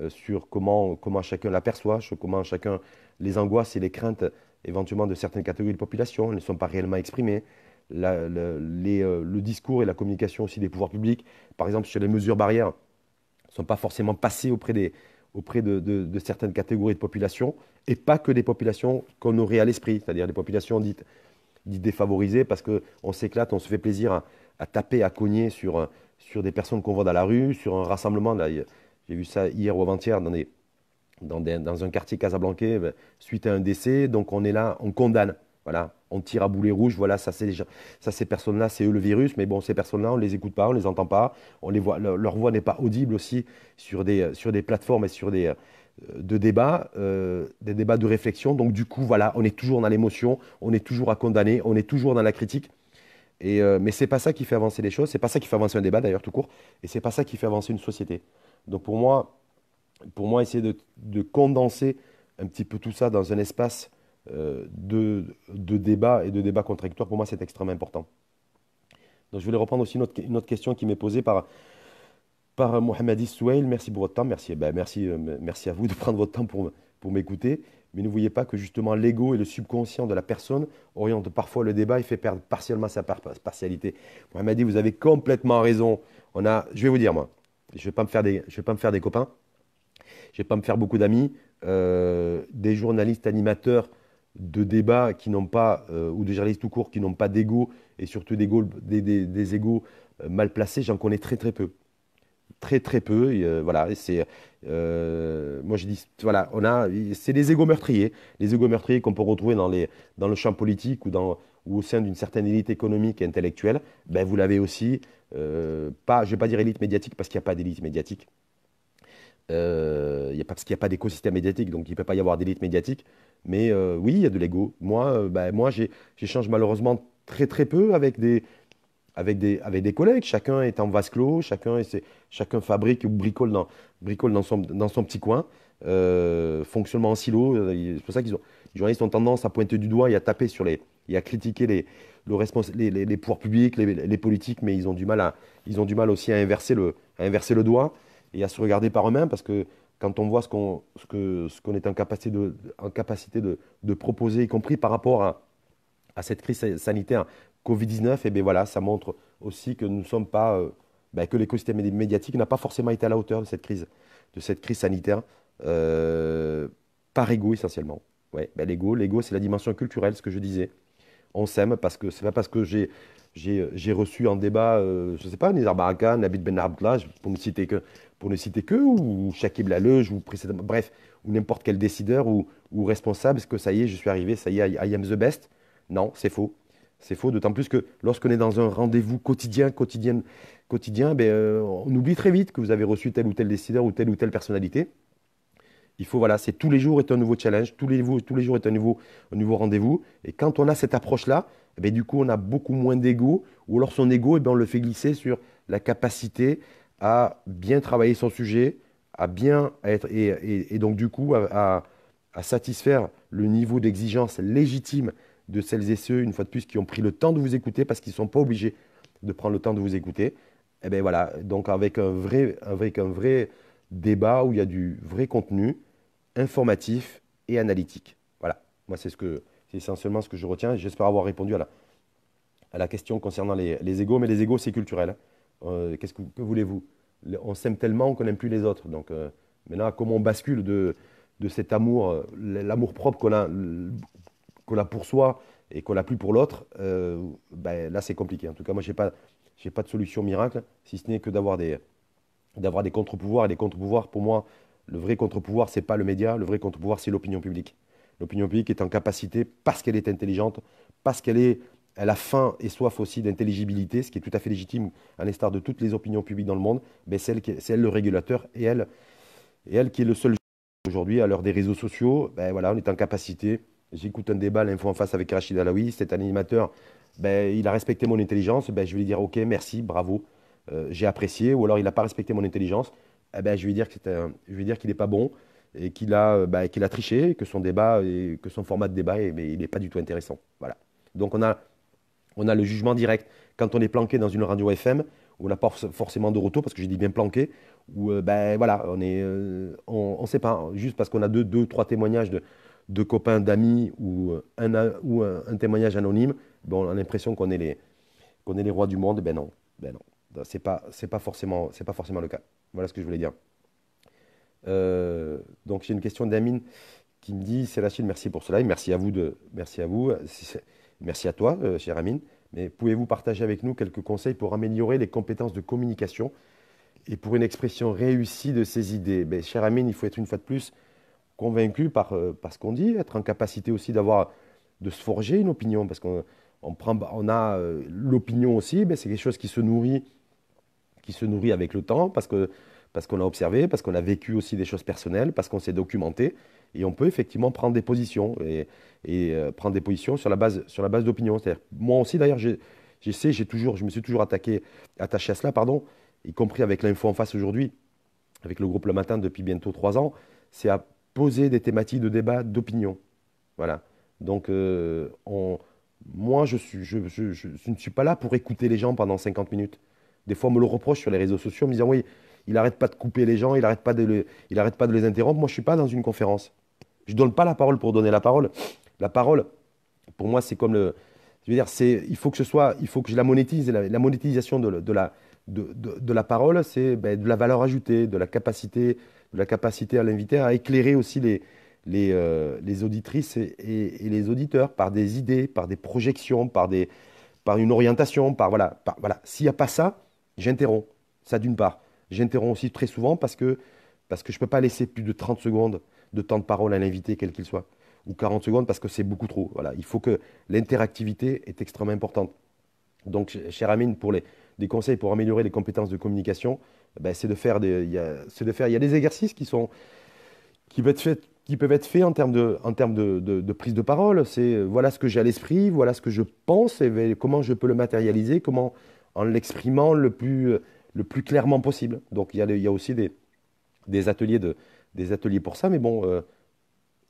euh, sur comment, chacun l'aperçoit, sur comment chacun les angoisses et les craintes éventuellement de certaines catégories de population, ne sont pas réellement exprimées. le, discours et la communication aussi des pouvoirs publics, par exemple sur les mesures barrières, ne sont pas forcément passés auprès des, auprès de, certaines catégories de populations, et pas que des populations qu'on aurait à l'esprit, c'est-à-dire des populations dites, défavorisées, parce qu'on s'éclate, on se fait plaisir à, taper, à cogner sur, des personnes qu'on voit dans la rue, sur un rassemblement. J'ai vu ça hier ou avant-hier dans, dans, un quartier casablancais, ben, suite à un décès, donc on est là, on condamne. Voilà, on tire à boulet rouges, voilà, ça, c'est, ces personnes-là, c'est eux le virus, mais bon, ces personnes-là, on ne les écoute pas, on ne les entend pas, on les voit, leur, voix n'est pas audible aussi sur des, plateformes et sur des, euh, de débats, euh, des débats de réflexion. Donc du coup, voilà, on est toujours dans l'émotion, on est toujours à condamner, on est toujours dans la critique. Et, ce euh, mais c'est pas ça qui fait avancer les choses, c'est pas ça qui fait avancer un débat d'ailleurs tout court, et c'est pas ça qui fait avancer une société. Donc pour moi, pour moi essayer de condenser un petit peu tout ça dans un espace euh, de, de débats et de débats contradictoires, pour moi, c'est extrêmement important. Donc, je voulais reprendre aussi une autre, question qui m'est posée par, par Mohamed Souail. Merci pour votre temps. Merci, eh ben, merci, euh, merci à vous de prendre votre temps pour, pour m'écouter. Mais ne voyez pas que justement l'ego et le subconscient de la personne orientent parfois le débat et fait perdre partiellement sa partialité. Mohamed dit, vous avez complètement raison. On a, je vais vous dire moi, je ne vais, pas me faire des, vais pas me faire des copains, je ne vais pas me faire beaucoup d'amis. Euh, des journalistes animateurs de débats qui n'ont pas, euh, ou de journalistes tout court, qui n'ont pas d'ego, et surtout des, des, égos euh, mal placés, j'en connais très très peu. Très très peu. Euh, voilà, c'est. moi je dis, voilà, on a. C'est les égos meurtriers. Les égos meurtriers qu'on peut retrouver dans, le champ politique ou, ou au sein d'une certaine élite économique et intellectuelle. Ben, vous l'avez aussi. pas, je ne vais pas dire élite médiatique parce qu'il n'y a pas d'élite médiatique. Euh, y a parce qu'il n'y a pas d'écosystème médiatique, donc il ne peut pas y avoir d'élite médiatique. Mais euh, oui, il y a de l'ego. Moi, euh, bah, moi j'échange malheureusement très très peu avec des, avec des, collègues. Chacun est en vase clos, chacun, fabrique ou bricole dans, bricole dans, son, petit coin. Euh, fonctionnement en silo, c'est pour ça qu'ils ont, les journalistes ont tendance à pointer du doigt et à taper sur les, à critiquer les, les, les, les pouvoirs publics, les, politiques, mais ils ont du mal, ils ont du mal aussi à à inverser le doigt et à se regarder par eux-mêmes parce que quand on voit ce qu'on est en capacité, de, en capacité de, proposer, y compris par rapport à, cette crise sanitaire Covid-19, et eh voilà, ça montre aussi que nous sommes pas, euh, ben, que l'écosystème médiatique n'a pas forcément été à la hauteur de cette crise, de cette crise sanitaire, euh, par ego essentiellement. Ouais, ben, l'ego, l'ego, c'est la dimension culturelle, ce que je disais. On s'aime parce que c'est pas parce que j'ai euh, j'ai reçu en débat, euh, je ne sais pas, Nizar Barakan, Abid Ben Abdullah, pour ne citer que, pour ne citer que ou, ou Shakib ou précédemment, bref, ou n'importe quel décideur ou, responsable, est-ce que ça y est, je suis arrivé, ça y est, I, am the best Non, c'est faux. C'est faux, d'autant plus que lorsqu'on est dans un rendez-vous quotidien, quotidien, quotidien, euh, on oublie très vite que vous avez reçu tel ou tel décideur ou telle ou telle personnalité. Il faut, voilà, c'est tous les jours est un nouveau challenge, tous les, jours est un nouveau, rendez-vous. Et quand on a cette approche-là, eh ben, du coup, on a beaucoup moins d'ego, ou alors son ego, eh ben, on le fait glisser sur la capacité à bien travailler son sujet, à bien être, et, donc du coup, à, satisfaire le niveau d'exigence légitime de celles et ceux, une fois de plus, qui ont pris le temps de vous écouter parce qu'ils ne sont pas obligés de prendre le temps de vous écouter. Et eh bien voilà, donc avec un vrai, avec un vrai débat où il y a du vrai contenu, informatif et analytique. Voilà, moi c'est ce que c'est essentiellement ce que je retiens. J'espère avoir répondu à la, à la question concernant les, les égaux, mais les égaux c'est culturel. Hein. Euh, qu'est-ce que, que voulez-vous On s'aime tellement qu'on n'aime plus les autres. Donc euh, maintenant, comment on bascule de, de cet amour, euh, l'amour propre qu'on a, a pour soi et qu'on n'a plus pour l'autre, euh, ben, là c'est compliqué. En tout cas, moi je pas, pas de solution miracle, si ce n'est que d'avoir des, d'avoir des contre-pouvoirs. Et les contre-pouvoirs, pour moi, le vrai contre-pouvoir, ce n'est pas le média, le vrai contre-pouvoir, c'est l'opinion publique. L'opinion publique est en capacité, parce qu'elle est intelligente, parce qu'elle elle a faim et soif aussi d'intelligibilité, ce qui est tout à fait légitime à l'instar de toutes les opinions publiques dans le monde, mais c'est elle, le régulateur et elle, elle qui est le seul aujourd'hui à l'heure des réseaux sociaux. Ben on est en capacité. J'écoute un débat, l'info en face avec Rachid Alaoui, cet animateur, ben, il a respecté mon intelligence, ben, je vais lui dire ok, merci, bravo, euh, j'ai apprécié, ou alors il n'a pas respecté mon intelligence, eh ben, je vais dire qu'il n'est pas bon et euh, bah, qu'il a, triché, que son débat et que son format de débat, n'est pas du tout intéressant. Donc on a, le jugement direct. Quand on est planqué dans une radio FM, on n'a pas forcément de retour, parce que j'ai dit bien planqué, où euh, ben, voilà, on est, euh, sait pas, juste parce qu'on a deux, deux, trois témoignages de, copains, d'amis, ou, un, témoignage anonyme, on a l'impression qu'on est, les, rois du monde, ben non, ce ben non, pas forcément le cas. Voilà ce que je voulais dire. Euh, donc j'ai une question d'Amine qui me dit C'est la chine, merci pour cela. Et merci à vous. De, merci à vous. Merci à toi, euh, cher Amine. Mais pouvez-vous partager avec nous quelques conseils pour améliorer les compétences de communication et pour une expression réussie de ses idées ben, Cher Amine, il faut être une fois de plus convaincu euh, par, ce qu'on dit, être en capacité aussi d'avoir de se forger une opinion, parce qu'on prend, on a l'opinion aussi, mais ben, c'est quelque chose qui se nourrit qui se nourrit avec le temps, parce que parce qu'on a observé, parce qu'on a vécu aussi des choses personnelles, parce qu'on s'est documenté, et on peut effectivement prendre des positions et, euh, prendre des positions sur la base base d'opinion. moi aussi d'ailleurs, j'essaie, j'ai toujours, je me suis toujours attaqué, attaché à cela, pardon, y compris avec l'info en face aujourd'hui, avec le groupe le matin depuis bientôt trois ans, c'est à poser des thématiques de débat, d'opinion, voilà. Donc, euh, on, moi, je, suis, je ne suis pas là pour écouter les gens pendant 50 minutes. Des fois, on me le reproche sur les réseaux sociaux en me disant oui, il n'arrête pas de couper les gens, il n'arrête pas, de il arrête pas de les interrompre. Moi, je ne suis pas dans une conférence. Je ne donne pas la parole pour donner la parole. La parole, pour moi, c'est comme le. Je veux dire, c'est, il faut que ce soit, il faut que je la monétise. La, monétisation de, la, de, la parole, c'est ben, de la valeur ajoutée, de la capacité, de la capacité à l'inviter, à éclairer aussi les, les, euh, les auditrices et, les auditeurs par des idées, par des projections, par, des, par une orientation, par voilà, par, voilà. S'il n'y a pas ça, J'interromps, ça d'une part. J'interromps aussi très souvent parce que, parce que je ne peux pas laisser plus de 30 secondes de temps de parole à l'invité, quel qu'il soit, ou 40 secondes parce que c'est beaucoup trop. Voilà, il faut que l'interactivité est extrêmement importante. Donc, cher Amine, pour les, des conseils pour améliorer les compétences de communication, ben, c'est de faire il y a, des exercices qui sont qui peuvent être faits en termes de, en termes de prise de parole. C'est voilà ce que j'ai à l'esprit, voilà ce que je pense et comment je peux le matérialiser, comment, en l'exprimant le plus, le plus clairement possible. Donc il y a, aussi des, ateliers des ateliers pour ça, mais bon, euh,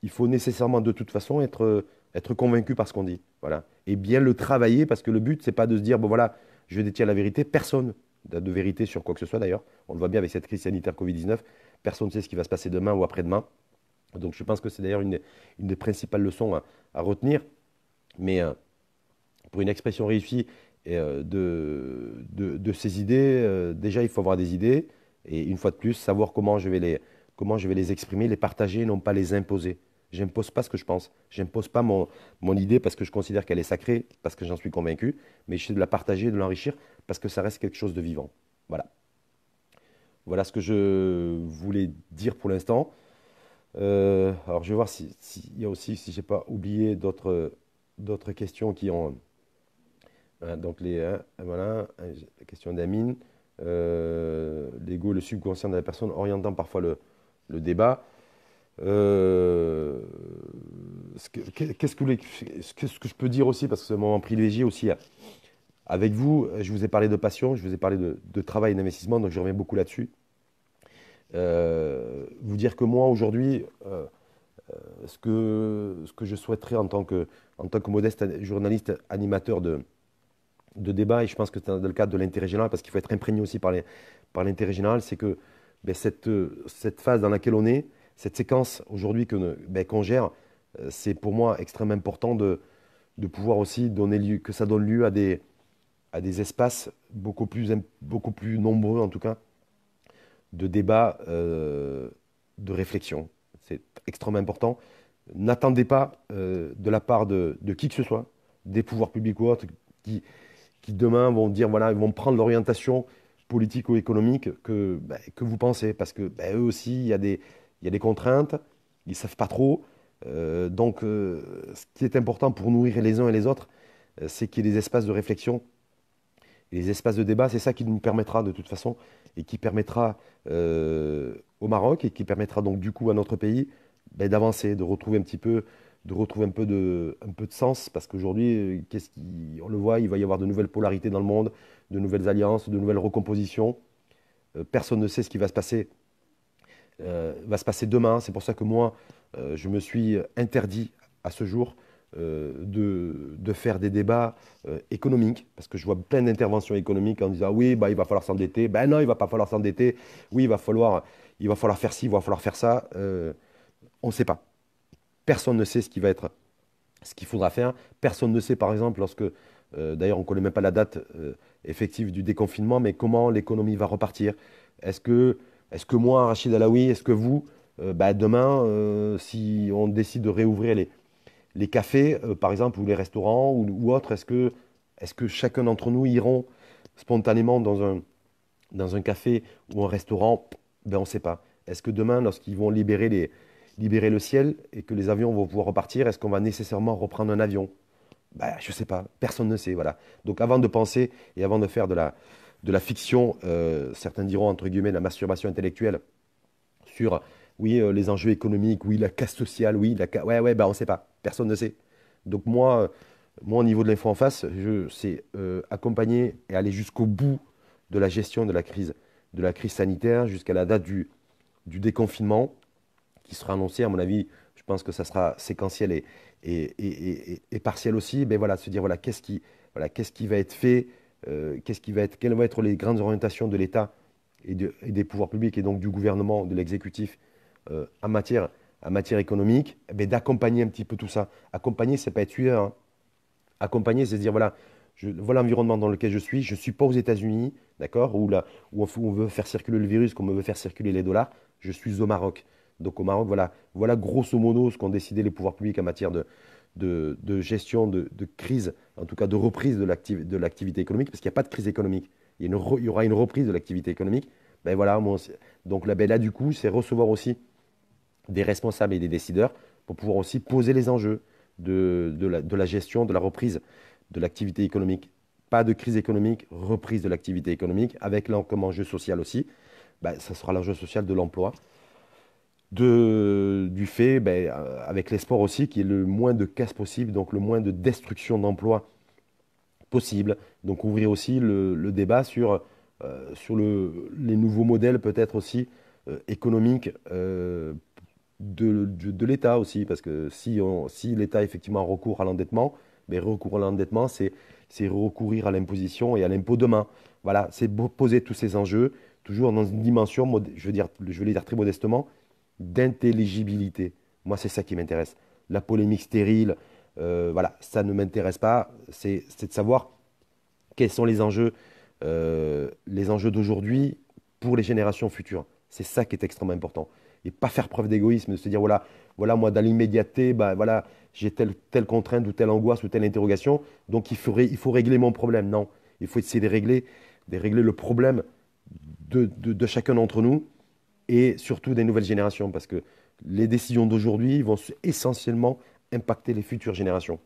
il faut nécessairement de toute façon être, être convaincu par ce qu'on dit. Voilà. Et bien le travailler, parce que le but, c'est pas de se dire, bon voilà, je détiens la vérité, personne n'a de vérité sur quoi que ce soit d'ailleurs. On le voit bien avec cette crise sanitaire Covid-19, personne ne sait ce qui va se passer demain ou après-demain. Donc je pense que c'est d'ailleurs une, des principales leçons à, retenir. Mais euh, pour une expression réussie et, euh, de, de, ces idées. Euh, déjà, il faut avoir des idées et une fois de plus, savoir comment je vais les, comment je vais les exprimer, les partager, non pas les imposer. Je n'impose pas ce que je pense. Je n'impose pas mon, mon idée parce que je considère qu'elle est sacrée, parce que j'en suis convaincu, mais je j'essaie de la partager, de l'enrichir, parce que ça reste quelque chose de vivant. Voilà. Voilà ce que je voulais dire pour l'instant. Euh, alors je vais voir s'il y a aussi, si je n'ai pas oublié d'autres questions qui ont, Hein, donc, les, hein, voilà, hein, la question d'Amine, euh, l'ego, le subconscient de la personne, orientant parfois le, débat. Euh, qu'est-ce que, je peux dire aussi, parce que c'est un moment privilégié aussi avec vous. Je vous ai parlé de passion, je vous ai parlé de, travail et d'investissement, donc je reviens beaucoup là-dessus. Euh, vous dire que moi, aujourd'hui, ce, que, ce que je souhaiterais en tant que, en tant que modeste journaliste animateur de, de débat, et je pense que c'est dans le cadre de l'intérêt général, parce qu'il faut être imprégné aussi par l'intérêt par général, c'est que ben, cette, euh, cette, phase dans laquelle on est, cette séquence aujourd'hui ben, qu'on gère, euh, c'est pour moi extrêmement important de, de pouvoir aussi donner lieu, que ça donne lieu à des, à des espaces beaucoup plus, beaucoup plus nombreux, en tout cas, de débat, euh, de réflexion. C'est extrêmement important. N'attendez pas de la part de, de qui que ce soit, des pouvoirs publics ou autres, qui, demain vont dire, voilà, ils vont prendre l'orientation politique ou économique que, ben, vous pensez, parce que ben, eux aussi, il y, a des, y des contraintes, ils savent pas trop. Euh, donc, euh, ce qui est important pour nourrir les uns et les autres, euh, c'est qu'il y ait des espaces de réflexion, des espaces de débat. C'est ça qui nous permettra, de toute façon, et qui permettra au Maroc, et qui permettra donc du coup à notre pays ben, d'avancer, de retrouver un petit peu de retrouver un peu de, un peu de sens, parce qu'aujourd'hui, euh, qu'est-ce qui, on le voit, il va y avoir de nouvelles polarités dans le monde, de nouvelles alliances, de nouvelles recompositions. Euh, personne ne sait ce qui va se passer, euh, va se passer demain. C'est pour ça que moi, je me suis interdit à ce jour de, faire des débats économiques, parce que je vois plein d'interventions économiques en disant oui, bah, il va falloir s'endetter, ben non, il va pas falloir s'endetter, oui, il va falloir, il va falloir faire ci, il va falloir faire ça. on ne sait pas. Personne ne sait ce qui va être, ce qu'il faudra faire. Personne ne sait, par exemple, lorsque, euh, d'ailleurs, on ne connaît même pas la date euh, effective du déconfinement, mais comment l'économie va repartir. Est-ce que, est que moi, Rachid Alaoui, est-ce que vous, euh, bah, demain, si on décide de réouvrir les, les cafés, par exemple, ou les restaurants ou, autres, est-ce que, est que chacun d'entre nous iront spontanément dans un, dans un café ou un restaurant ben, On ne sait pas. Est-ce que demain, lorsqu'ils vont libérer les, libérer le ciel et que les avions vont pouvoir repartir, est-ce qu'on va nécessairement reprendre un avion ben, Je ne sais pas, personne ne sait. Voilà. Donc avant de penser et avant de faire de la, de la fiction, euh, certains diront entre guillemets la masturbation intellectuelle sur oui, euh, les enjeux économiques, oui, la casse sociale, oui, la Ouais, ouais, ben, on ne sait pas, personne ne sait. Donc moi, euh, moi au niveau de l'info en face, c'est accompagner et aller jusqu'au bout de la gestion de la crise, de la crise sanitaire jusqu'à la date du déconfinement qui sera annoncé, à mon avis, je pense que ça sera séquentiel et, partiel aussi, mais voilà, se dire, voilà, qu'est-ce qui, quest qui va être fait, euh, qu'est-ce qui va être, quelles vont être les grandes orientations de l'État et, des pouvoirs publics et donc du gouvernement, de l'exécutif euh, en, matière, en matière économique, eh d'accompagner un petit peu tout ça. Accompagner, ce n'est pas être tueur. Hein. Accompagner, c'est dire, voilà, je, voilà l'environnement dans lequel je suis, je ne suis pas aux États-Unis, d'accord, où, on, veut faire circuler le virus, qu'on veut faire circuler les dollars, je suis au Maroc. Donc au Maroc, voilà, grosso modo ce qu'ont décidé les pouvoirs publics en matière de, gestion de, crise, en tout cas de reprise de l'activité économique, parce qu'il n'y a pas de crise économique. Il y, aura une reprise de l'activité économique. Ben voilà, donc ben là, du coup, c'est recevoir aussi des responsables et des décideurs pour pouvoir aussi poser les enjeux de, la, gestion, de la reprise de l'activité économique. Pas de crise économique, reprise de l'activité économique, avec là comme enjeu social aussi. ce ben, ça sera l'enjeu social de l'emploi du fait, ben, euh, avec les aussi, qu'il y ait le moins de casse possible, donc le moins de destruction d'emplois possible. Donc ouvrir aussi le, débat sur, euh, les nouveaux modèles peut-être aussi euh, économiques de, l'État aussi, parce que si, l'État effectivement recourt à l'endettement, mais ben, recours à l'endettement, c'est, recourir à l'imposition et à l'impôt demain. Voilà, c'est poser tous ces enjeux, toujours dans une dimension, je veux dire, je vais les dire très modestement, d'intelligibilité. Moi, c'est ça qui m'intéresse. La polémique stérile, euh, voilà, ça ne m'intéresse pas. C'est de savoir quels sont les enjeux, euh, les enjeux d'aujourd'hui pour les générations futures. C'est ça qui est extrêmement important. Et pas faire preuve d'égoïsme, de se dire voilà, voilà moi dans l'immédiateté, bah, voilà, j'ai telle, contrainte ou telle angoisse ou telle interrogation, donc il faut, il faut régler mon problème. Non, il faut essayer de régler, régler le problème de chacun d'entre nous et surtout des nouvelles générations, parce que les décisions d'aujourd'hui vont essentiellement impacter les futures générations.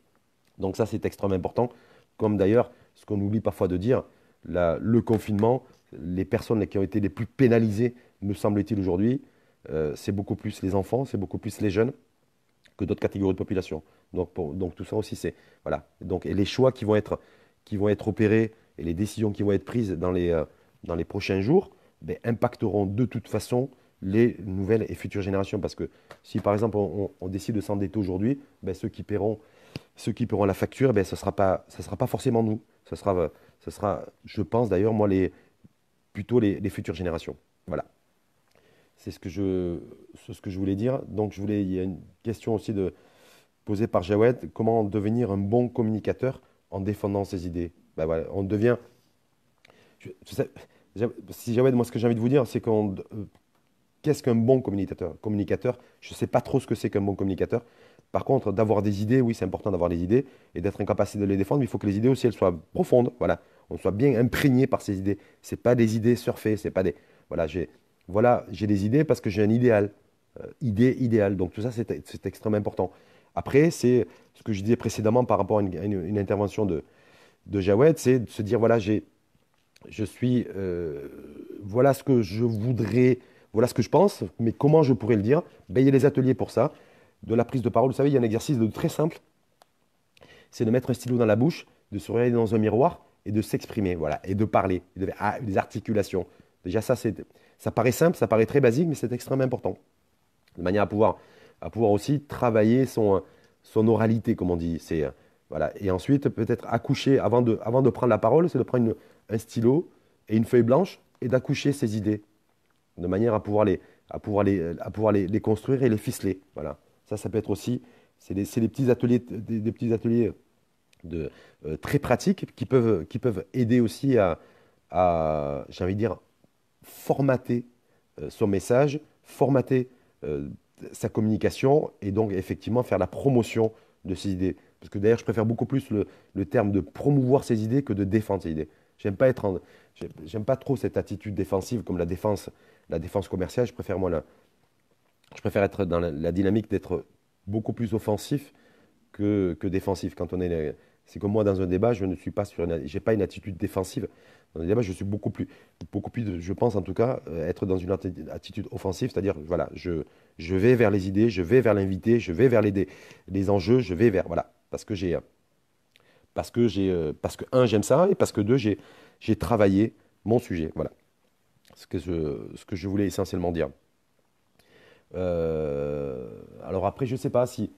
Donc ça, c'est extrêmement important, comme d'ailleurs ce qu'on oublie parfois de dire, le confinement, les personnes qui ont été les plus pénalisées, me semble-t-il aujourd'hui, euh, c'est beaucoup plus les enfants, c'est beaucoup plus les jeunes que d'autres catégories de population. Donc, tout ça aussi, c'est voilà. Donc et les choix qui vont être qui vont être opérés et les décisions qui vont être prises dans les euh, prochains jours ben, impacteront de toute façon les nouvelles et futures générations. Parce que si par exemple on, décide de s'endetter aujourd'hui, ben, ceux, qui paieront, ceux qui paieront la facture, ben, ce ne sera, pas, sera pas forcément nous. Ce sera, ça sera, je pense d'ailleurs, moi, les, plutôt les, futures générations. Voilà. C'est ce, que je, ce que je voulais dire. Donc je voulais, il y a une question aussi de, posée par Jawed, comment devenir un bon communicateur en défendant ses idées. Ben, on devient... Si Jawed, moi ce que j'ai envie de vous dire, c'est qu'on euh, qu'est-ce qu'un bon communicateur Communicateur, je ne sais pas trop ce que c'est qu'un bon communicateur. Par contre, d'avoir des idées, oui, c'est important d'avoir des idées et d'être incapacité de les défendre, mais il faut que les idées aussi elles soient profondes. Voilà, on soit bien imprégné par ces idées. Ce n'est pas des idées surfées, c'est pas des voilà, j'ai voilà, des idées parce que j'ai un idéal. Euh, idée, idéal. Donc tout ça c'est extrêmement important. Après, c'est ce que je disais précédemment par rapport à une, intervention de de Jawed, c'est de se dire voilà, j'ai je suis, euh, voilà ce que je voudrais, voilà ce que je pense, mais comment je pourrais le dire ben, Il y a des ateliers pour ça, de la prise de parole. Vous savez, il y a un exercice de très simple, c'est de mettre un stylo dans la bouche, de se regarder dans un miroir et de s'exprimer, voilà, et de parler, ah, des articulations. Déjà, ça, ça paraît simple, ça paraît très basique, mais c'est extrêmement important. De manière à pouvoir, à pouvoir aussi travailler son, oralité, comme on dit. C'est, euh, voilà. Et ensuite, peut-être accoucher, avant de, avant de prendre la parole, c'est de prendre une, un stylo et une feuille blanche et d'accoucher ses idées de manière à pouvoir les, à pouvoir les, à pouvoir les, construire et les ficeler. Voilà. Ça, ça peut être aussi, c'est des, petits ateliers, des, petits ateliers de, euh, très pratiques qui peuvent, qui peuvent aider aussi à, j'ai envie de dire, formater euh, son message, formater euh, sa communication et donc effectivement faire la promotion de ses idées. Parce que d'ailleurs, je préfère beaucoup plus le, le terme de promouvoir ses idées que de défendre ses idées. J'aime pas être J'aime pas trop cette attitude défensive comme la défense, la défense commerciale. Je préfère moi Je préfère être dans la, dynamique d'être beaucoup plus offensif que, défensif. Quand on est, c'est comme moi dans un débat, je ne suis pas sur, une... j'ai pas une attitude défensive. Dans un débat, je suis beaucoup plus, beaucoup plus, je pense en tout cas, euh, être dans une attitude offensive, c'est-à-dire voilà, je, vais vers les idées, je vais vers l'invité, je vais vers les, les enjeux, je vais vers voilà, parce que j'ai euh, parce que, j'ai, euh, parce que un, j'aime ça, et parce que deux, j'ai, j'ai travaillé mon sujet. Voilà ce que je, ce que je voulais essentiellement dire. Euh, alors après, je ne sais pas si...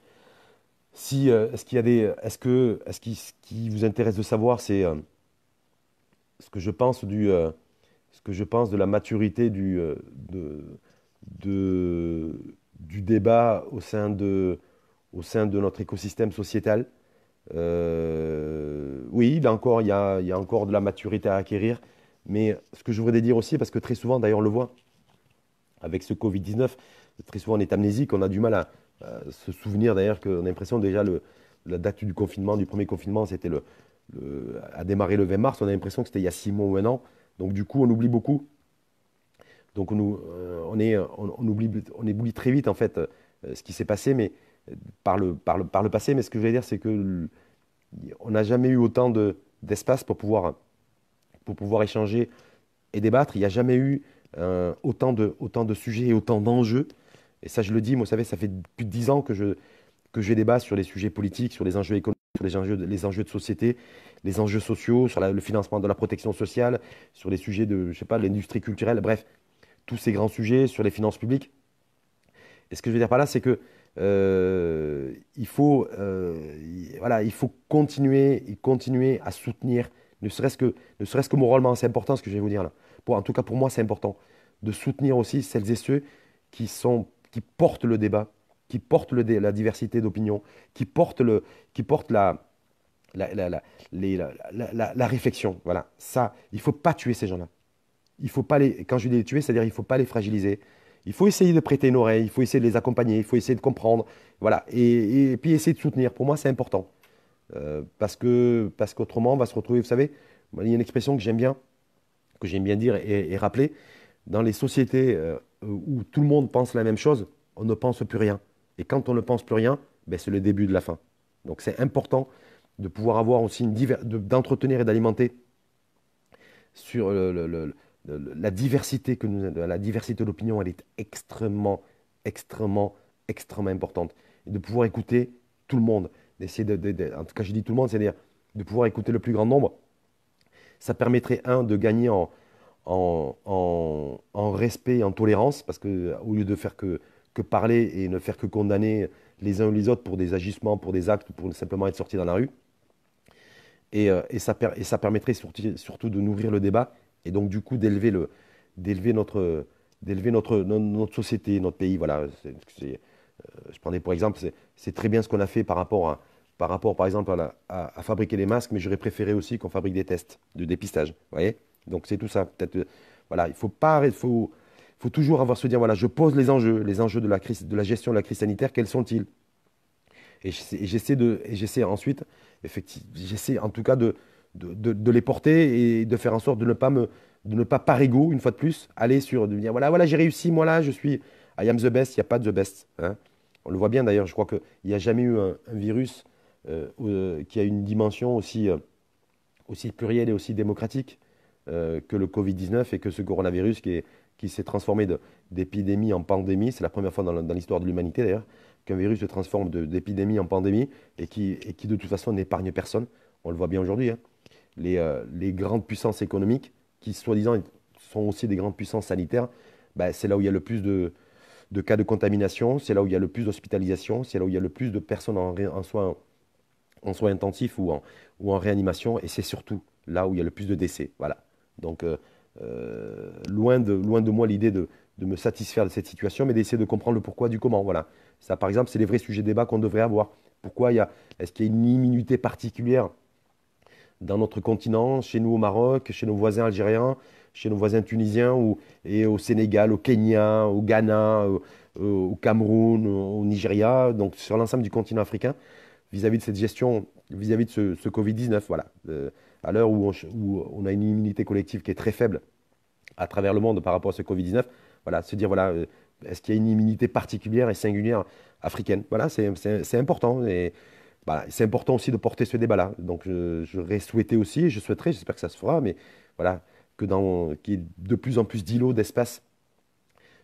si euh, est-ce qu'il y a des... Est-ce que est-ce qui vous intéresse de savoir, c'est ce que je pense du... ce que je pense de la maturité du, de, du débat au sein de, au sein de notre écosystème sociétal euh, oui, il, encore, il, y a, encore de la maturité à acquérir. Mais ce que je voudrais dire aussi, parce que très souvent, d'ailleurs, on le voit avec ce Covid-19, très souvent on est amnésique, on a du mal à, se souvenir d'ailleurs qu'on a l'impression déjà la date du confinement, du premier confinement, c'était le, à démarrer le 20 mars, on a l'impression que c'était il y a six mois ou un an. Donc du coup, on oublie beaucoup. Donc on, euh, on, est, on, oublie, on très vite en fait euh, ce qui s'est passé, mais par le, par par le passé. Mais ce que je veux dire, c'est que on n'a jamais eu autant d'espace pour, pouvoir, pour pouvoir échanger et débattre. Il n'y a jamais eu euh, autant, de, autant de sujets et autant d'enjeux. Et ça, je le dis, moi, vous savez, ça fait plus de dix ans que je, que je débat sur les sujets politiques, sur les enjeux économiques, sur les enjeux de, les enjeux de société, les enjeux sociaux, sur le financement de la protection sociale, sur les sujets de, je sais pas, l'industrie culturelle, bref, tous ces grands sujets, sur les finances publiques. Et ce que je veux dire par là, c'est que euh, il, faut, euh, voilà, continuer, à soutenir, ne serait-ce que, ne serait moralement, c'est important ce que je vais vous dire là. en tout cas, pour moi, c'est important de soutenir aussi celles et ceux qui, portent le débat, qui portent la diversité d'opinion qui portent, qui portent la, réflexion. Voilà, ça, il ne faut pas tuer ces gens-là. Il faut pas les, quand je dis les tuer, c'est-à-dire qu'il ne faut pas les fragiliser, il faut essayer de prêter une oreille, il faut essayer de les accompagner, il faut essayer de comprendre, voilà, et, puis essayer de soutenir. Pour moi, c'est important. Euh, parce que parce qu'autrement, on va se retrouver, vous savez, il y a une expression que j'aime bien, que j'aime bien dire et, rappeler, dans les sociétés euh, où tout le monde pense la même chose, on ne pense plus rien. Et quand on ne pense plus rien, ben, c'est le début de la fin. Donc c'est important de pouvoir avoir aussi une d'entretenir et d'alimenter sur le la diversité que nous, la diversité de l'opinion, elle est extrêmement, extrêmement, extrêmement importante. de pouvoir écouter tout le monde, d'essayer de, en tout cas, je dis tout le monde, c'est-à-dire de pouvoir écouter le plus grand nombre, ça permettrait un de gagner en, en, en, en respect, en tolérance, parce que au lieu de faire que, que parler et ne faire que condamner les uns ou les autres pour des agissements, pour des actes, pour simplement être sorti dans la rue. Et, euh, ça, et ça, permettrait surtout, surtout de nourrir le débat et donc, du coup, d'élever notre, notre, notre, société, notre pays. Voilà, euh, je prenais pour exemple, c'est très bien ce qu'on a fait par rapport, à, par rapport, par exemple, à, fabriquer les masques, mais j'aurais préféré aussi qu'on fabrique des tests de dépistage. Vous voyez Donc, c'est tout ça. Peut-être, euh, voilà, il faut pas. Il faut, faut toujours avoir ce dire voilà, je pose les enjeux, les enjeux de la, crise, de la gestion de la crise sanitaire, quels sont-ils Et j'essaie ensuite, effectivement, j'essaie en tout cas de, de, les porter et de faire en sorte de ne pas me de ne pas par ego une fois de plus aller sur de voilà voilà j'ai réussi moi là je suis I am the best il n'y a pas de the best hein. on le voit bien d'ailleurs je crois qu'il n'y a jamais eu un, virus euh, qui a une dimension aussi euh, aussi plurielle et aussi démocratique euh, que le Covid-19 et que ce coronavirus qui s'est transformé d'épidémie en pandémie, c'est la première fois dans, l'histoire de l'humanité d'ailleurs qu'un virus se transforme d'épidémie en pandémie et qui, de toute façon n'épargne personne, on le voit bien aujourd'hui. Hein. Euh, les, grandes puissances économiques, qui soi-disant sont aussi des grandes puissances sanitaires, ben, c'est là où il y a le plus de, cas de contamination, c'est là où il y a le plus d'hospitalisation, c'est là où il y a le plus de personnes en, soins, en intensifs ou en, réanimation, et c'est surtout là où il y a le plus de décès. Voilà. Donc, euh, euh, loin, de, moi l'idée de, me satisfaire de cette situation, mais d'essayer de comprendre le pourquoi du comment. Ça, par exemple, c'est les vrais sujets de débat qu'on devrait avoir. Pourquoi il y a, est-ce qu'il y a une immunité particulière dans notre continent, chez nous au Maroc, chez nos voisins algériens, chez nos voisins tunisiens, ou, et au Sénégal, au Kenya, au Ghana, euh, euh, au, Cameroun, au Nigeria, donc sur l'ensemble du continent africain, vis-à-vis de cette gestion, vis-à-vis de ce, Covid-19. Voilà. Euh, à l'heure où, on a une immunité collective qui est très faible à travers le monde par rapport à ce Covid-19, voilà, se dire, voilà, est-ce qu'il y a une immunité particulière et singulière africaine Voilà, c'est important. Et, bah, c'est important aussi de porter ce débat-là. Donc j'aurais souhaité aussi, je souhaiterais, j'espère que ça se fera, mais voilà, que qu'il y ait de plus en plus d'îlots, d'espaces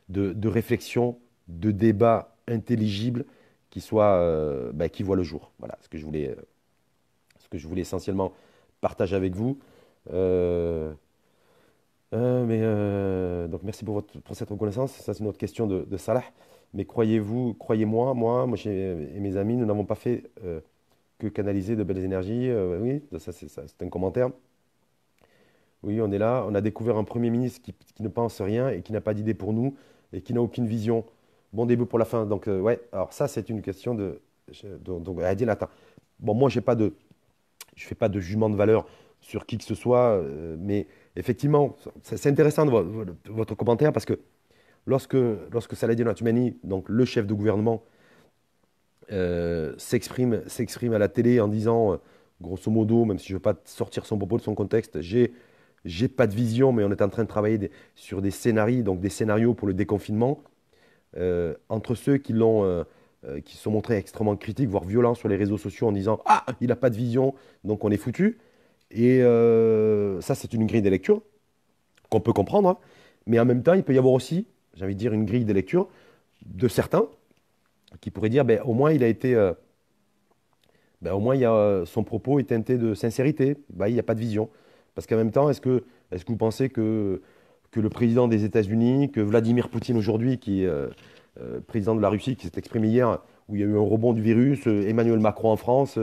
de, réflexion, de débat intelligible qui soit, euh, bah, qui voit le jour. Voilà, ce que je voulais, ce que je voulais essentiellement partager avec vous. Euh, euh, mais donc merci pour, votre, pour cette reconnaissance. Ça c'est une autre question de, Salah. Mais croyez-vous, croyez-moi, moi, moi, et mes amis, nous n'avons pas fait que canaliser de belles énergies. Euh, oui, ça c'est un commentaire. Oui, on est là. On a découvert un Premier ministre qui, ne pense rien et qui n'a pas d'idée pour nous et qui n'a aucune vision. Bon début pour la fin. Donc, euh, ouais, alors ça, c'est une question de. Donc, euh, Bon, moi, j'ai pas de. Je fais pas de jugement de valeur sur qui que ce soit, mais effectivement, c'est intéressant de votre, votre commentaire parce que lorsque, lorsque Saladin Attoumani, donc le chef de gouvernement, euh, s'exprime, s'exprime à la télé en disant, euh, grosso modo, même si je ne veux pas sortir son propos de son contexte, j'ai, pas de vision, mais on est en train de travailler sur des scénarios, donc des scénarios pour le déconfinement. Euh, entre ceux qui l'ont, qui sont montrés extrêmement critiques, voire violents sur les réseaux sociaux en disant ah il n'a pas de vision, donc on est foutu. Et ça c'est une grille de lecture qu'on peut comprendre, hein. mais en même temps il peut y avoir aussi, j'ai envie de dire une grille de lecture de certains qui pourrait dire, ben, au moins il a été, euh, ben, au moins il a, euh, son propos est teinté de sincérité, ben, il n'y a pas de vision. Parce qu'en même temps, est-ce que, est que vous pensez que, le président des États-Unis, que Vladimir Poutine aujourd'hui, qui est euh, président de la Russie, qui s'est exprimé hier, où il y a eu un rebond du virus, Emmanuel Macron en France,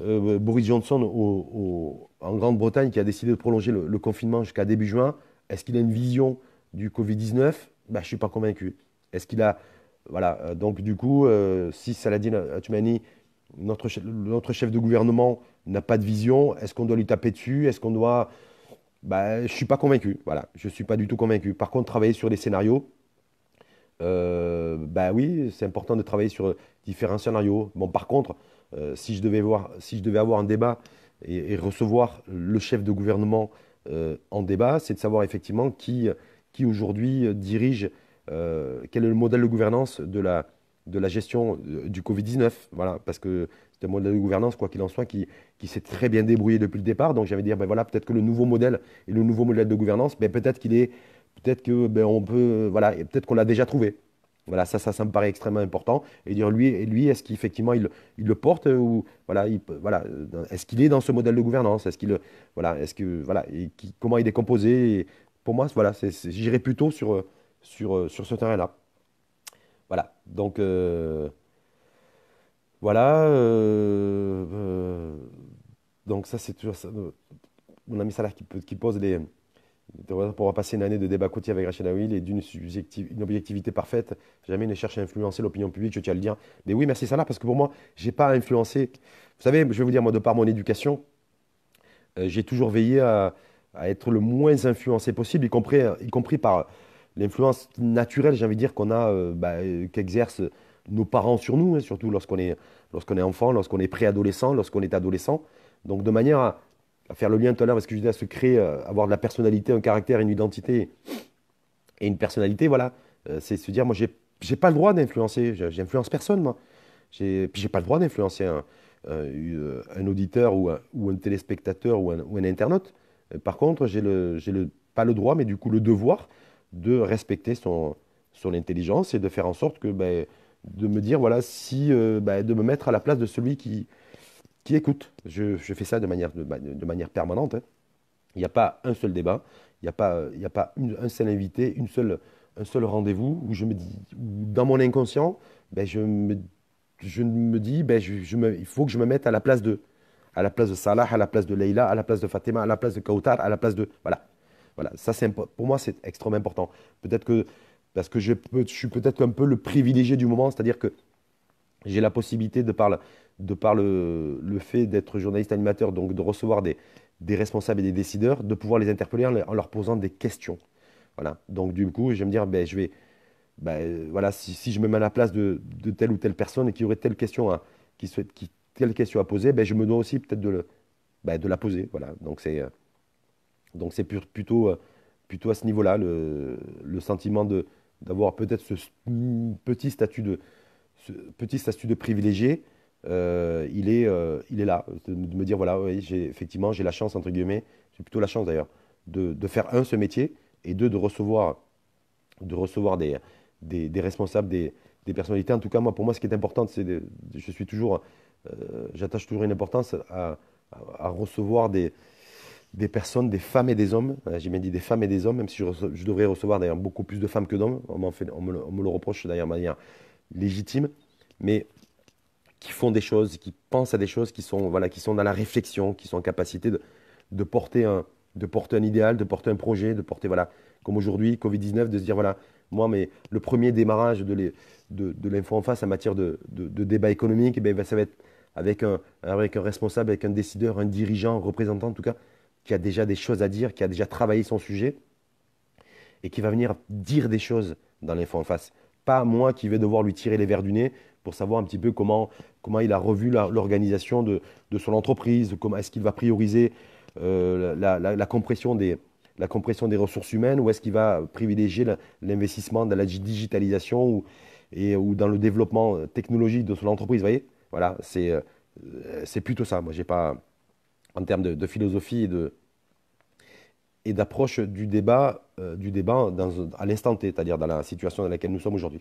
Boris Johnson en Grande-Bretagne, qui a décidé de prolonger le, le confinement jusqu'à début juin, est-ce qu'il a une vision du Covid-19 ben, Je ne suis pas convaincu. Est-ce qu'il a voilà, euh, donc du coup, euh, si Saladin euh, Atumani, notre, chef de gouvernement, n'a pas de vision, est-ce qu'on doit lui taper dessus Est-ce qu'on doit... Bah, je ne suis pas convaincu, voilà, je ne suis pas du tout convaincu. Par contre, travailler sur des scénarios, bah oui, c'est important de travailler sur différents scénarios. Bon, par contre, si, je devais avoir un débat et, recevoir le chef de gouvernement en débat, c'est de savoir effectivement qui aujourd'hui dirige euh, quel est le modèle de gouvernance de la, de la gestion euh, du Covid-19 voilà, Parce que c'est un modèle de gouvernance, quoi qu'il en soit, qui, qui s'est très bien débrouillé depuis le départ. Donc j'avais dire, ben voilà, peut-être que le nouveau modèle et le nouveau modèle de gouvernance, ben peut-être qu'il est, peut-être que ben on peut, euh, voilà, peut-être qu'on l'a déjà trouvé. Voilà, ça, ça, ça me paraît extrêmement important. Et dire lui, et lui, est-ce qu'effectivement il, il, le porte ou voilà, voilà, est-ce qu'il est dans ce modèle de gouvernance Est-ce qu'il, voilà, est-ce que voilà, comment il est composé Pour moi, voilà, j'irai plutôt sur euh, sur, ce terrain-là. Voilà, donc euh, voilà. Euh, donc ça, c'est toujours ça, mon ami Salah qui, pose les... pour passer une année de débat côtier avec Rachel Will et d'une une objectivité parfaite. Jamais ne cherche à influencer l'opinion publique, je tiens à le dire. Mais oui, merci Salah, parce que pour moi, n'ai pas influencé. Vous savez, je vais vous dire, moi, de par mon éducation, j'ai toujours veillé à, être le moins influencé possible, y y compris par, l'influence naturelle, j'ai envie de dire, qu'on a, euh, bah, euh, qu'exercent nos parents sur nous, hein, surtout lorsqu'on est, est enfant, lorsqu'on est préadolescent, lorsqu'on est adolescent. Donc de manière à, faire le lien tout à l'heure parce que je disais à se créer, euh, avoir de la personnalité, un caractère, une identité et une personnalité, voilà, c'est se dire, moi, j'ai, j'ai pas le droit d'influencer, j'influence personne, moi. J'ai, puis j'ai pas le droit d'influencer un, un, auditeur ou un, ou un, téléspectateur ou un, ou internaute. Par contre, j'ai le, le, pas le droit, mais du coup le devoir de respecter son, son intelligence et de faire en sorte que, ben, de me dire, voilà, si, euh, ben, de me mettre à la place de celui qui, qui écoute. Je, fais ça de manière, de, ben, manière permanente. Hein. Il n'y a pas un seul débat, il n'y a pas, il a pas un seul invité, une seule, un seul rendez-vous où je me dis, dans mon inconscient, je, me, je me dis, ben il faut que je me mette à la place de, à la place de Salah, à la place de Leila, à la place de Fatima, à la place de Kautar, à la place de, voilà. Voilà, ça c'est pour moi c'est extrêmement important. Peut-être que parce que je, suis peut-être un peu le privilégié du moment, c'est-à-dire que j'ai la possibilité de par, de par le, fait d'être journaliste animateur, donc de recevoir des, responsables et des décideurs, de pouvoir les interpeller en, leur posant des questions. Voilà. Donc du coup, je vais me dire, ben, je vais, ben, voilà, si, je me mets à la place de, telle ou telle personne et qui aurait telle question à, qui souhaite, qui, telle question à poser, ben, je me dois aussi peut-être de, ben, de la poser. Voilà. Donc c'est euh, donc c'est euh, plutôt, à ce niveau-là, le, sentiment d'avoir peut-être ce petit statut de, petit statut de privilégié, euh, il, est, euh, il est là. De, me dire, voilà, oui, j'ai, effectivement, j'ai la chance, entre guillemets, j'ai plutôt la chance d'ailleurs, de, faire un, ce métier, et deux, de recevoir, de recevoir des, responsables, des, personnalités. En tout cas, moi, pour moi, ce qui est important, c'est je suis toujours, j'attache toujours une importance à recevoir des, des personnes, des femmes et des hommes. Euh, j'ai bien dit des femmes et des hommes, même si je, devrais recevoir d'ailleurs beaucoup plus de femmes que d'hommes. On, me le reproche d'ailleurs de manière légitime. Mais qui font des choses, qui pensent à des choses, qui sont, voilà, qui sont dans la réflexion, qui sont en capacité de, porter, un, de porter un idéal, de porter un projet, de porter, voilà, comme aujourd'hui, Covid-19, de se dire, voilà, moi, mais le premier démarrage de l'info en face en matière de, débat économique, eh ben, ça va être avec un, avec un responsable, avec un décideur, un dirigeant, un représentant en tout cas, qui a déjà des choses à dire, qui a déjà travaillé son sujet et qui va venir dire des choses dans l'info en face. Pas moi qui vais devoir lui tirer les verres du nez pour savoir un petit peu comment, comment il a revu l'organisation de, de, son entreprise, comment est-ce qu'il va prioriser euh, la, compression des, la compression des ressources humaines ou est-ce qu'il va privilégier l'investissement dans la digitalisation ou, et, ou dans le développement technologique de son entreprise. Vous voyez, voilà, euh, c'est plutôt ça. Moi, j'ai pas en termes de, philosophie et d'approche du débat, euh, du débat à l'instant T, c'est-à-dire dans la situation dans laquelle nous sommes aujourd'hui,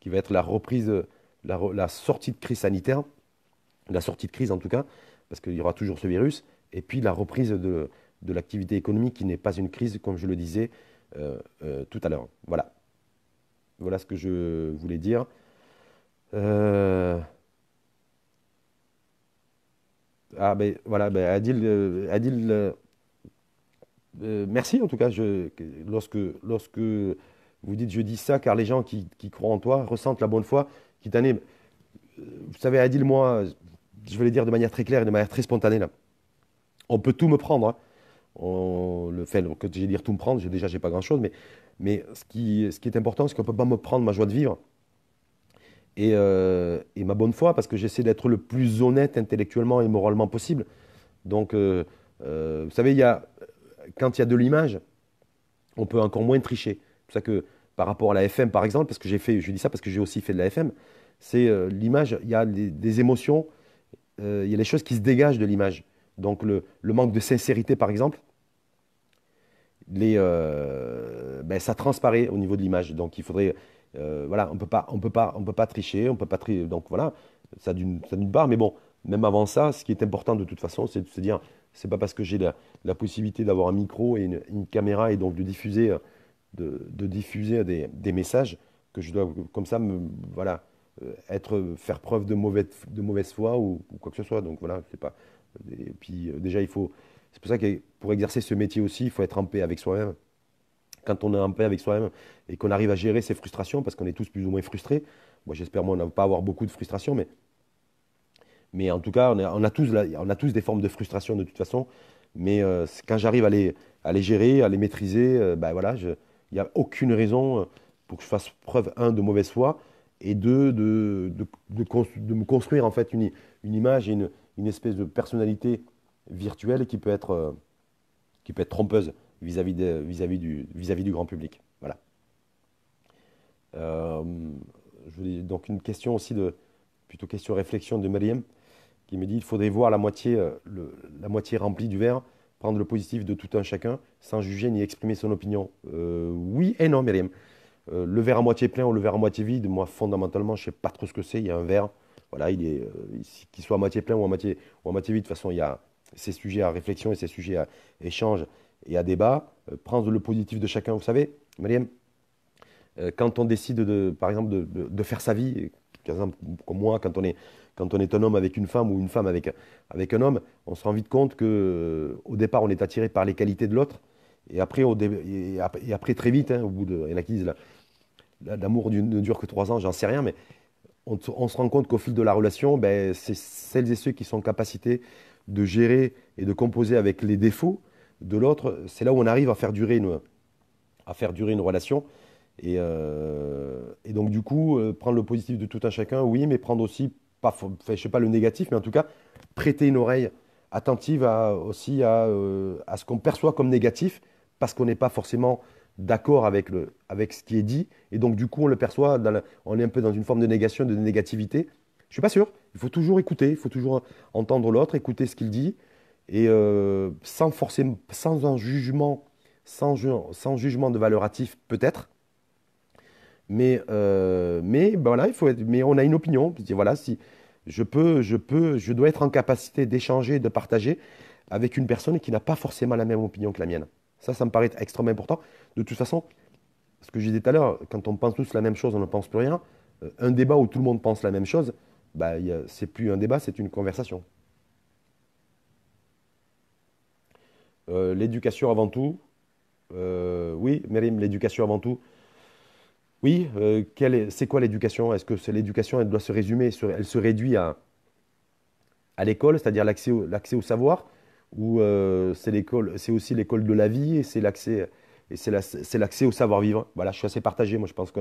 qui va être la reprise, la, sortie de crise sanitaire, la sortie de crise en tout cas, parce qu'il y aura toujours ce virus, et puis la reprise de, l'activité économique qui n'est pas une crise, comme je le disais euh, euh, tout à l'heure. Voilà. Voilà ce que je voulais dire. Ah ben voilà, ben, Adil, euh, Adil euh, euh, merci en tout cas. lorsque, lorsque vous dites je dis ça, car les gens qui, croient en toi ressentent la bonne foi qui t'anime. Vous savez, Adil, moi, je vais le dire de manière très claire et de manière très spontanée là. On peut tout me prendre. Hein. On, le fait, quand j'ai dire tout me prendre, déjà j'ai pas grand chose, mais, mais ce, qui, ce qui est important, c'est qu'on ne peut pas me prendre ma joie de vivre. Euh, et, ma bonne foi, parce que j'essaie d'être le plus honnête intellectuellement et moralement possible. Donc, euh, euh, vous savez, y a, quand il y a de l'image, on peut encore moins tricher. C'est pour ça que par rapport à la FM, par exemple, parce que j'ai fait, je dis ça parce que j'ai aussi fait de la FM, c'est l'image, il y a des, émotions, il y a les choses qui se dégagent de l'image. Donc, le, le, manque de sincérité, par exemple, les, ben, ça transparaît au niveau de l'image. Donc, il faudrait euh, voilà, on peut pas, on peut pas, on peut pas tricher, on peut pas tricher. Donc voilà, ça d'une, part. Mais bon, même avant ça, ce qui est important de toute façon, c'est de se dire, ce n'est pas parce que j'ai la, possibilité d'avoir un micro et une, caméra et donc de diffuser, de, diffuser des, messages que je dois comme ça, me, voilà, euh, être, faire preuve de mauvaise, foi ou, quoi que ce soit. Donc voilà, c'est pas. Et puis euh, déjà, il faut. C'est pour ça que pour exercer ce métier aussi, il faut être en paix avec soi-même quand on est en paix avec soi-même et qu'on arrive à gérer ses frustrations, parce qu'on est tous plus ou moins frustrés, j'espère moi ne pas avoir beaucoup de frustrations, mais, en tout cas on a, tous des formes de frustration de toute façon, mais euh, quand j'arrive à les, à les gérer, à les maîtriser, euh, ben voilà, il n'y a aucune raison euh, pour que je fasse preuve, un, de mauvaise foi, et deux, de, de, me construire en fait une, image une, espèce de personnalité virtuelle qui peut être, qui peut être trompeuse vis-à-vis -vis -vis du, vis du grand public. Voilà. Euh, je donc une question aussi de, plutôt question réflexion de Myriam qui me dit il faudrait voir la moitié, euh, la moitié remplie du verre, prendre le positif de tout un chacun, sans juger ni exprimer son opinion. Euh, oui et non, Myriam. le verre à moitié plein ou le verre à moitié vide, moi fondamentalement, je ne sais pas trop ce que c'est. Il y a un verre, voilà, il est, qu'il soit à moitié plein ou à moitié, ou à moitié vide, de toute façon, il y a ces sujets à réflexion et ces sujets à échange et à débat, euh, prendre le positif de chacun. Vous savez, Mariam, euh, quand on décide, de, par exemple, de, faire sa vie, par exemple, comme moi, quand on, est, quand on est un homme avec une femme ou une femme avec, avec un homme, on se rend vite compte que euh, au départ, on est attiré par les qualités de l'autre. Et après, et après, très vite, hein, au bout de. Il y en l'amour ne dure que trois ans, j'en sais rien, mais on, se rend compte qu'au fil de la relation, ben, c'est celles et ceux qui sont en capacité de gérer et de composer avec les défauts de l'autre, c'est là où on arrive à faire durer une, à faire durer une relation. Et, euh, et donc, du coup, euh, prendre le positif de tout un chacun, oui, mais prendre aussi, pas, je sais pas le négatif, mais en tout cas, prêter une oreille attentive aussi euh, à, ce qu'on perçoit comme négatif, parce qu'on n'est pas forcément d'accord avec, avec ce qui est dit. Et donc, du coup, on le perçoit, on est un peu dans une forme de négation, de négativité. Je suis pas sûr. Il faut toujours écouter, il faut toujours entendre l'autre, écouter ce qu'il dit, et euh, sans un jugement, sans, jugement de valoratif peut-être. Mais, euh, ben mais on a une opinion. Voilà, si je peux, peux, je dois être en capacité d'échanger, de partager avec une personne qui n'a pas forcément la même opinion que la mienne. Ça, ça me paraît extrêmement important. De toute façon, ce que je disais tout à l'heure, quand on pense tous la même chose, on ne pense plus rien. Euh, un débat où tout le monde pense la même chose, ben, ce n'est plus un débat, c'est une conversation. Euh, l'éducation avant tout. Euh, oui, Merim l'éducation avant tout. Oui, euh, c'est quoi l'éducation Est-ce que l'éducation, elle doit se résumer, elle se réduit à, l'école, c'est-à-dire l'accès au, au, savoir, ou c'est aussi l'école de la vie et c'est l'accès au savoir vivre. Voilà, je suis assez partagé. Moi, je pense que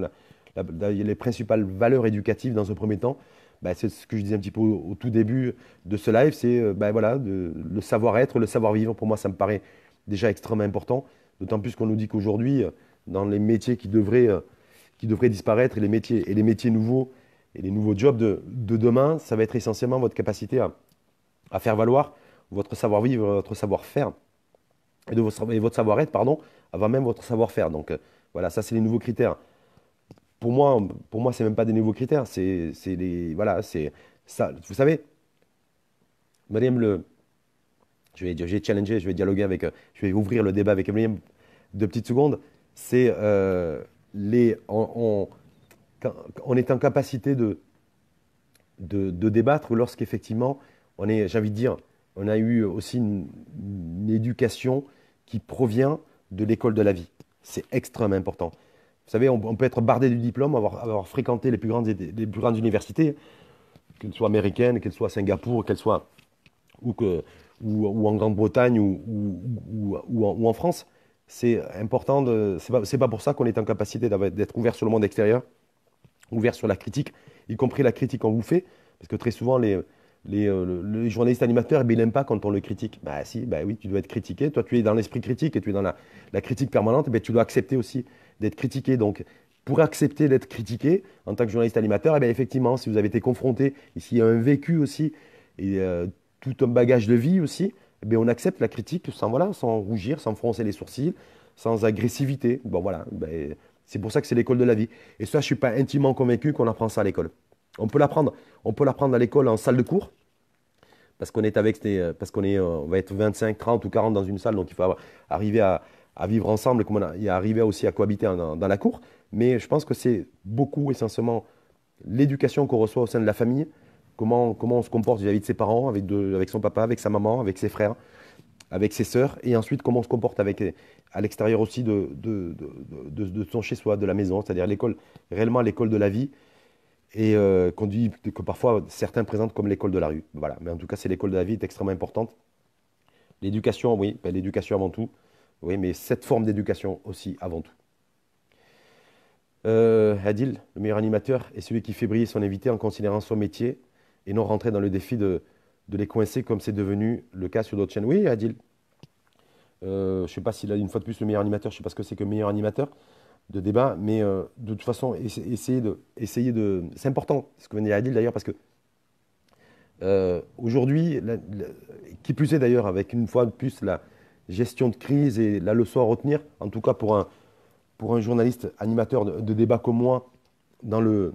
la, les principales valeurs éducatives, dans un premier temps, bah, c'est ce que je disais un petit peu au, tout début de ce live, c'est euh, bah, le savoir-être, le savoir-vivre. Pour moi, ça me paraît déjà extrêmement important, d'autant plus qu'on nous dit qu'aujourd'hui, euh, dans les métiers qui devraient, euh, disparaître et les métiers, nouveaux et les nouveaux jobs de, demain, ça va être essentiellement votre capacité à, faire valoir votre savoir-vivre, votre savoir-faire et, votre, savoir-être, pardon, avant même votre savoir-faire. Donc voilà, ça c'est les nouveaux critères pour moi, ce moi, c'est même pas des nouveaux critères. C'est, ça. Vous savez, Mariam le, je vais, j'ai challengé, je vais dialoguer je vais ouvrir le débat avec Mariam de petites secondes. C'est euh, on, est en capacité de, débattre lorsqu'effectivement, on j'ai envie de dire, on a eu aussi une éducation qui provient de l'école de la vie. C'est extrêmement important. Vous savez, on, peut être bardé du diplôme, avoir, fréquenté les plus, grandes, universités, qu'elles soient américaines, qu'elles soient à Singapour, qu'elles soient ou, en Grande-Bretagne ou, en, France. C'est important, c'est pas, pas pour ça qu'on est en capacité d'être ouvert sur le monde extérieur, ouvert sur la critique, y compris la critique qu'on vous fait, parce que très souvent, les, euh, journalistes animateurs, eh ben, ils n'aiment pas quand on le critique. Bah si, bah oui, tu dois être critiqué. Toi, tu es dans l'esprit critique et tu es dans la, critique permanente. Eh ben tu dois accepter aussi d'être critiqué. Donc, pour accepter d'être critiqué en tant que journaliste animateur, et eh bien, effectivement, si vous avez été confronté, ici à y a un vécu aussi, et euh, tout un bagage de vie aussi, eh on accepte la critique sans, voilà, sans rougir, sans froncer les sourcils, sans agressivité. Bon, voilà, ben, c'est pour ça que c'est l'école de la vie. Et ça, je ne suis pas intimement convaincu qu'on apprend ça à l'école. On peut l'apprendre, on peut l'apprendre à l'école en salle de cours, parce qu'on est avec, euh, parce qu'on est, euh, on va être 25, 30 ou 40 dans une salle, donc il faut arriver à, à vivre ensemble, comme on et à arriver aussi à cohabiter dans la cour. Mais je pense que c'est beaucoup essentiellement l'éducation qu'on reçoit au sein de la famille, comment, comment on se comporte vis-à-vis de ses parents, avec, de, avec son papa, avec sa maman, avec ses frères, avec ses sœurs, et ensuite comment on se comporte avec, à l'extérieur aussi de, de, de, de son chez-soi, de la maison, c'est-à-dire l'école, réellement l'école de la vie, et euh, qu'on dit que parfois certains présentent comme l'école de la rue. Voilà. Mais en tout cas, c'est l'école de la vie est extrêmement importante. L'éducation, oui, ben, l'éducation avant tout. Oui, mais cette forme d'éducation aussi, avant tout. Euh, Adil, le meilleur animateur, est celui qui fait briller son invité en considérant son métier et non rentrer dans le défi de, les coincer comme c'est devenu le cas sur d'autres chaînes. Oui, Adil. Euh, je ne sais pas s'il a une fois de plus le meilleur animateur, je ne sais pas ce que c'est que meilleur animateur de débat, mais euh, de toute façon, essayez de. Essayer de c'est important ce que venait Adil d'ailleurs, parce que aujourd'hui, qui plus est d'ailleurs, avec une fois de plus la, gestion de crise et la leçon à retenir, en tout cas pour un, pour un journaliste animateur de, débat comme moi, dans le,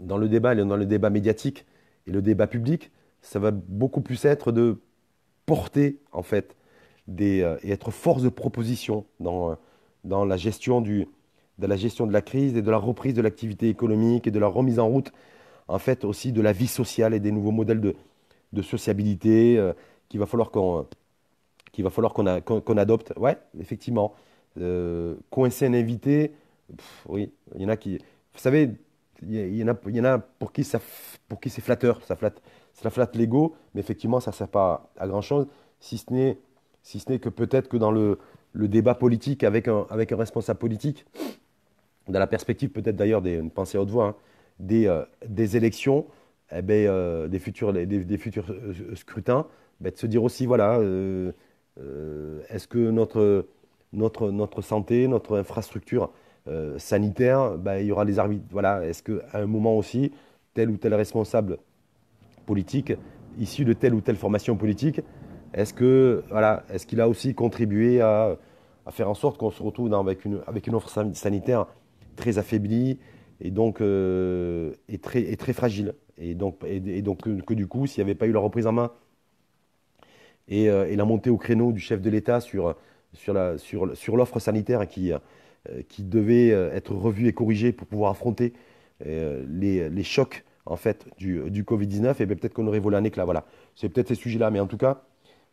dans le débat, dans le débat médiatique et le débat public, ça va beaucoup plus être de porter en fait des, euh, et être force de proposition dans, euh, dans la gestion du, de la gestion de la crise et de la reprise de l'activité économique et de la remise en route en fait aussi de la vie sociale et des nouveaux modèles de, sociabilité euh, qu'il va falloir qu'on qu'il va falloir qu'on adopte. Ouais, effectivement. Euh, coincer un invité, oui, il y en a qui. Vous savez, il y, en a, il y en a pour qui, pour qui c'est flatteur, ça flatte, ça flatte l'ego, mais effectivement, ça ne sert pas à grand-chose, si ce n'est, si que peut-être que dans le, débat politique avec un, responsable politique, dans la perspective peut-être d'ailleurs des pensée à haute voix, hein, euh, des, élections, eh ben, euh, des futurs, euh, scrutins, ben, de se dire aussi, voilà, euh, est-ce que notre, notre, notre santé, notre infrastructure euh, sanitaire, bah, il y aura des arbitres voilà, Est-ce qu'à un moment aussi, tel ou tel responsable politique, issu de telle ou telle formation politique, est-ce que voilà, est-ce qu'il a aussi contribué à, faire en sorte qu'on se retrouve avec, une, avec une offre sanitaire très affaiblie et donc euh, et très, très fragile et donc, et, donc que, du coup, s'il n'y avait pas eu la reprise en main euh, et, la montée au créneau du chef de l'État sur, sur l'offre sur, sanitaire qui, euh, qui devait euh, être revue et corrigée pour pouvoir affronter les, les, chocs en fait, du, du Covid-19. Et ben, peut-être qu'on aurait volé un éclat. Voilà. C'est peut-être ces sujets-là. Mais en tout cas,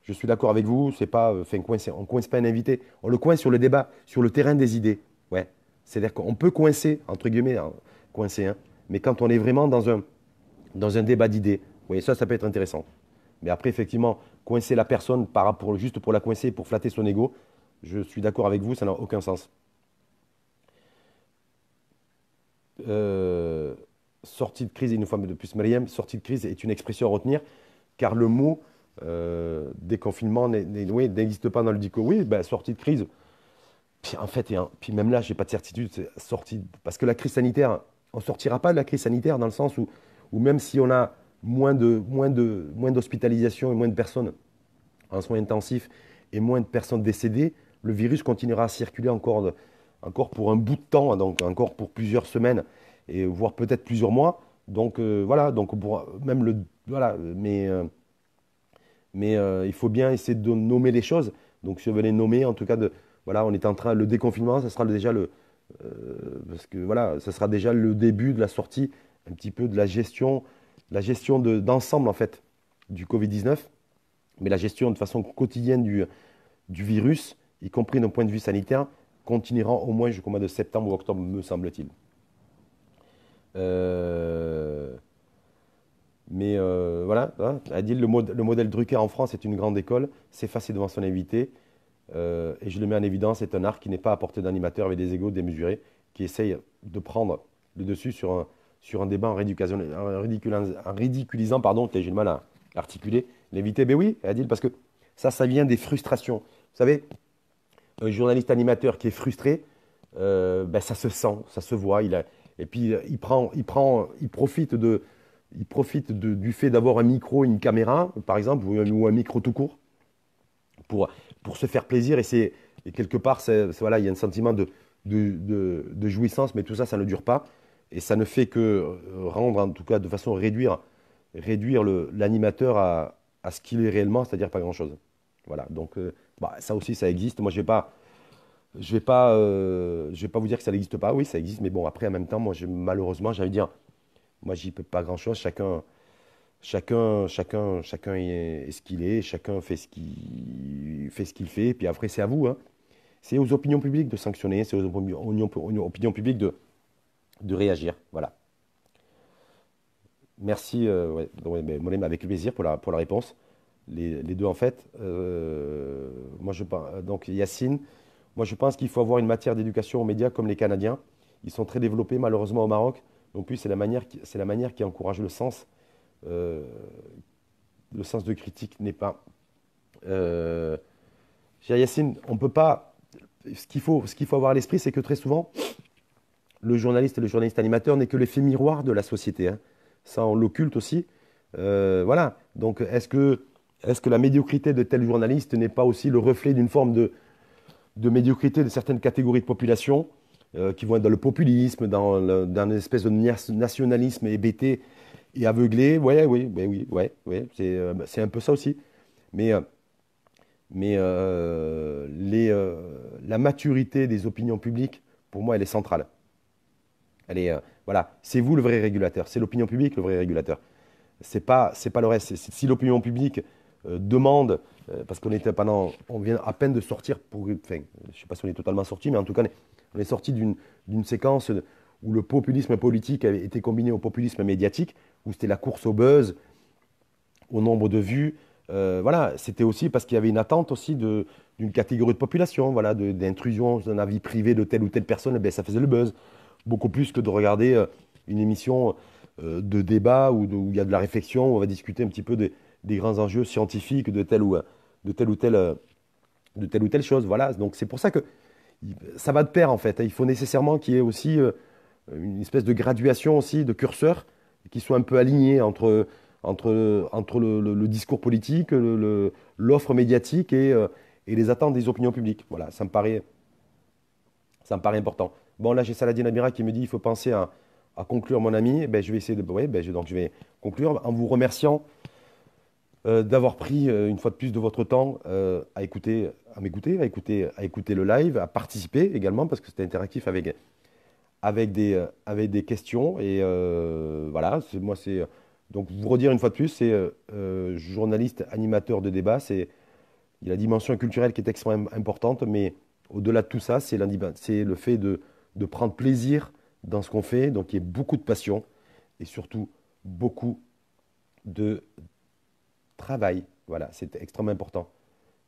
je suis d'accord avec vous. C'est pas, on ne coince pas un invité. On le coince sur le débat, sur le terrain des idées. Ouais. C'est-à-dire qu'on peut coincer, entre guillemets, hein, coincer, hein, mais quand on est vraiment dans un, dans un débat d'idées, ça, ça peut être intéressant. Mais après, effectivement, coincer la personne par, juste pour la coincer, pour flatter son ego, je suis d'accord avec vous, ça n'a aucun sens. Euh, sortie de crise, et une fois de plus Mariam, sortie de crise est une expression à retenir, car le mot euh, déconfinement n'existe pas dans le dico. Oui, ben, sortie de crise. Puis en fait, et, puis même là, j'ai pas de certitude, sortie, parce que la crise sanitaire, on sortira pas de la crise sanitaire dans le sens où même si on a moins de d'hospitalisations et moins de personnes en soins intensifs et moins de personnes décédées, le virus continuera à circuler encore encore pour un bout de temps, hein, donc encore pour plusieurs semaines et voire peut-être plusieurs mois. Donc euh, voilà, donc même le mais euh, euh, il faut bien essayer de nommer les choses. Donc si on veut nommer, en tout cas de voilà, on est en train le déconfinement, ça sera déjà le parce que voilà, ça sera déjà le début de la sortie un petit peu de la gestion la gestion d'ensemble en fait du Covid-19, mais la gestion de façon quotidienne du, virus, y compris d'un point de vue sanitaire, continuera au moins jusqu'au mois de septembre ou octobre, me semble-t-il. Euh, mais euh, voilà, hein, le, modèle Drucker en France est une grande école, s'effacer devant son invité, euh, et je le mets en évidence, c'est un art qui n'est pas à portée d'animateur avec des égaux démesurés, qui essaye de prendre le dessus sur un, sur un débat en, ridiculisant, en ridiculisant, pardon, j'ai du mal à articuler, l'éviter. Ben oui, Adil, parce que ça, ça vient des frustrations. Vous savez, un journaliste animateur qui est frustré, euh, ben ça se sent, ça se voit. Il et puis euh, il prend, il profite de, il profite du fait d'avoir un micro, une caméra, par exemple, ou, un micro tout court, pour, se faire plaisir. Et c'est, quelque part, voilà, il y a un sentiment de jouissance, mais tout ça, ça ne dure pas et ça ne fait que euh, rendre, en tout cas de façon réduire, réduire l'animateur à, ce qu'il est réellement, c'est-à-dire pas grand-chose. Voilà, donc euh, bah, ça aussi, ça existe. Moi, je ne vais, pas, je vais, pas, euh, je vais pas vous dire que ça n'existe pas. Oui, ça existe, mais bon, après, en même temps, moi, malheureusement, j'ai dire, moi, j'y peux pas grand-chose. Chacun, chacun, chacun, chacun est, ce qu'il est, chacun fait ce qu'il fait, ce qu'il fait. Et puis après, c'est à vous. Hein. C'est aux opinions publiques de sanctionner, c'est aux opinions publiques de de réagir. Voilà. Merci, euh, avec plaisir pour la, pour la réponse. Les, deux, en fait. Euh, moi, je, donc, Yacine, moi, je pense qu'il faut avoir une matière d'éducation aux médias comme les Canadiens. Ils sont très développés, malheureusement, au Maroc. Donc, plus, c'est la, manière qui, la manière qui encourage le sens. Euh, le sens de critique n'est pas. Euh, Yacine, on peut pas. Ce qu'il faut, ce qu'il faut avoir à l'esprit, c'est que très souvent, le journaliste et le journaliste animateur n'est que l'effet miroir de la société. Hein. Ça, on l'occulte aussi. Euh, voilà. Donc, est-ce que, la médiocrité de tel journaliste n'est pas aussi le reflet d'une forme de, médiocrité de certaines catégories de population euh, qui vont être dans le populisme, dans, une espèce de nationalisme hébété et aveuglé oui, ben oui, oui, euh, ben, c'est un peu ça aussi. Mais, la maturité des opinions publiques, pour moi, elle est centrale. Allez, euh, voilà, c'est vous le vrai régulateur, c'est l'opinion publique le vrai régulateur. C'est pas, pas le reste. si l'opinion publique euh, demande, euh, parce qu'on était pendant, on vient à peine de sortir pour, enfin, je sais pas si on est totalement sorti, mais en tout cas, on est, sorti d'une séquence où le populisme politique avait été combiné au populisme médiatique, où c'était la course au buzz, au nombre de vues. voilà, c'était aussi parce qu'il y avait une attente aussi d'une catégorie de population, voilà, d'intrusion d'un avis privé de telle ou telle personne, eh ben, ça faisait le buzz beaucoup plus que de regarder euh, une émission euh, de débat où, il y a de la réflexion, où on va discuter un petit peu des, grands enjeux scientifiques euh, de telle ou, telle, chose. Voilà, donc c'est pour ça que ça va de pair en fait. Hein. Il faut nécessairement qu'il y ait aussi une espèce de graduation aussi, de curseur, qui soit un peu aligné entre, le, discours politique, l'offre médiatique et, les attentes des opinions publiques. Voilà, ça me paraît important. Bon, là, j'ai Saladin Amira qui me dit il faut penser à, conclure, mon ami. Ben, je vais essayer de. Oui, ben, donc, je vais conclure en vous remerciant euh, d'avoir pris euh, une fois de plus de votre temps euh, à écouter, à m'écouter, à écouter, à écouter le live, à participer également parce que c'était interactif avec, avec, des, avec des questions. Et voilà, moi, c'est. Donc, vous redire une fois de plus, c'est journaliste, animateur de débat, c'est. Il y a la dimension culturelle qui est extrêmement importante, mais au-delà de tout ça, c'est le fait de, de prendre plaisir dans ce qu'on fait. Donc il y a beaucoup de passion et surtout beaucoup de travail. Voilà, c'est extrêmement important.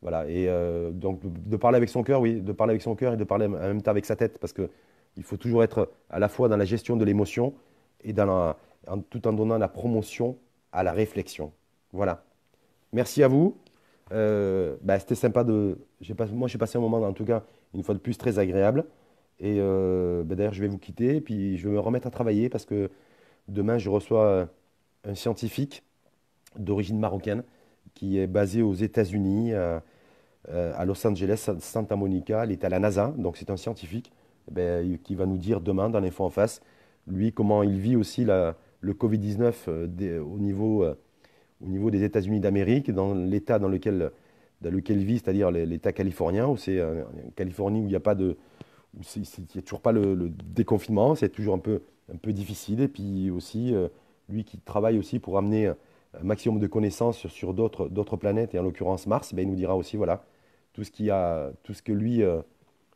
Voilà, et euh, donc de parler avec son cœur, oui, de parler avec son cœur et de parler en même temps avec sa tête, parce qu'il faut toujours être à la fois dans la gestion de l'émotion et dans tout en donnant la promotion à la réflexion. Voilà. Merci à vous. Euh, bah, c'était sympa de. moi, j'ai passé un moment, en tout cas, une fois de plus, très agréable. Et euh, ben, d'ailleurs, je vais vous quitter, puis je vais me remettre à travailler parce que demain, je reçois euh, un scientifique d'origine marocaine qui est basé aux États-Unis, euh, à Los Angeles, Santa Monica. Il est à la NASA, donc c'est un scientifique ben, qui va nous dire demain, dans l'info en face, lui, comment il vit aussi le Covid-19 au, niveau, au niveau des États-Unis d'Amérique, dans l'État dans lequel, dans lequel il vit, c'est-à-dire l'État californien, où c'est Californie où il n'y a pas de il n'y a toujours pas le, déconfinement, c'est toujours un peu, difficile. Et puis aussi, euh, lui qui travaille aussi pour amener un maximum de connaissances sur, d'autres planètes, et en l'occurrence Mars, ben, il nous dira aussi voilà, tout, ce tout, que lui, euh,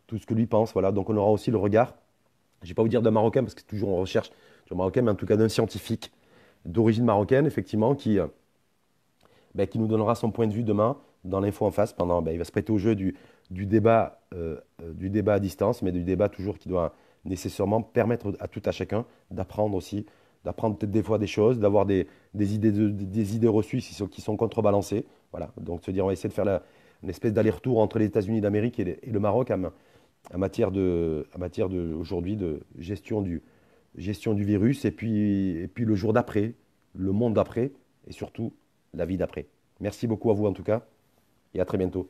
tout ce que lui pense. Voilà. Donc on aura aussi le regard, je ne vais pas vous dire d'un Marocain, parce que c'est toujours en recherche d'un Marocain, mais en tout cas d'un scientifique d'origine marocaine, effectivement, qui, euh, ben, qui nous donnera son point de vue demain dans l'info en face. Pendant, ben, il va se prêter au jeu du, du débat, euh, euh, du débat à distance, mais du débat toujours qui doit nécessairement permettre à tout à chacun d'apprendre aussi, d'apprendre peut-être des fois des choses, d'avoir des, des, idées des idées reçues qui sont, qui sont contrebalancées. Voilà, donc se dire on va essayer de faire une espèce d'aller-retour entre les États-Unis d'Amérique et, le Maroc en matière de, matière de aujourd'hui de gestion du, gestion du virus et puis, et puis le jour d'après, le monde d'après et surtout la vie d'après. Merci beaucoup à vous en tout cas et à très bientôt.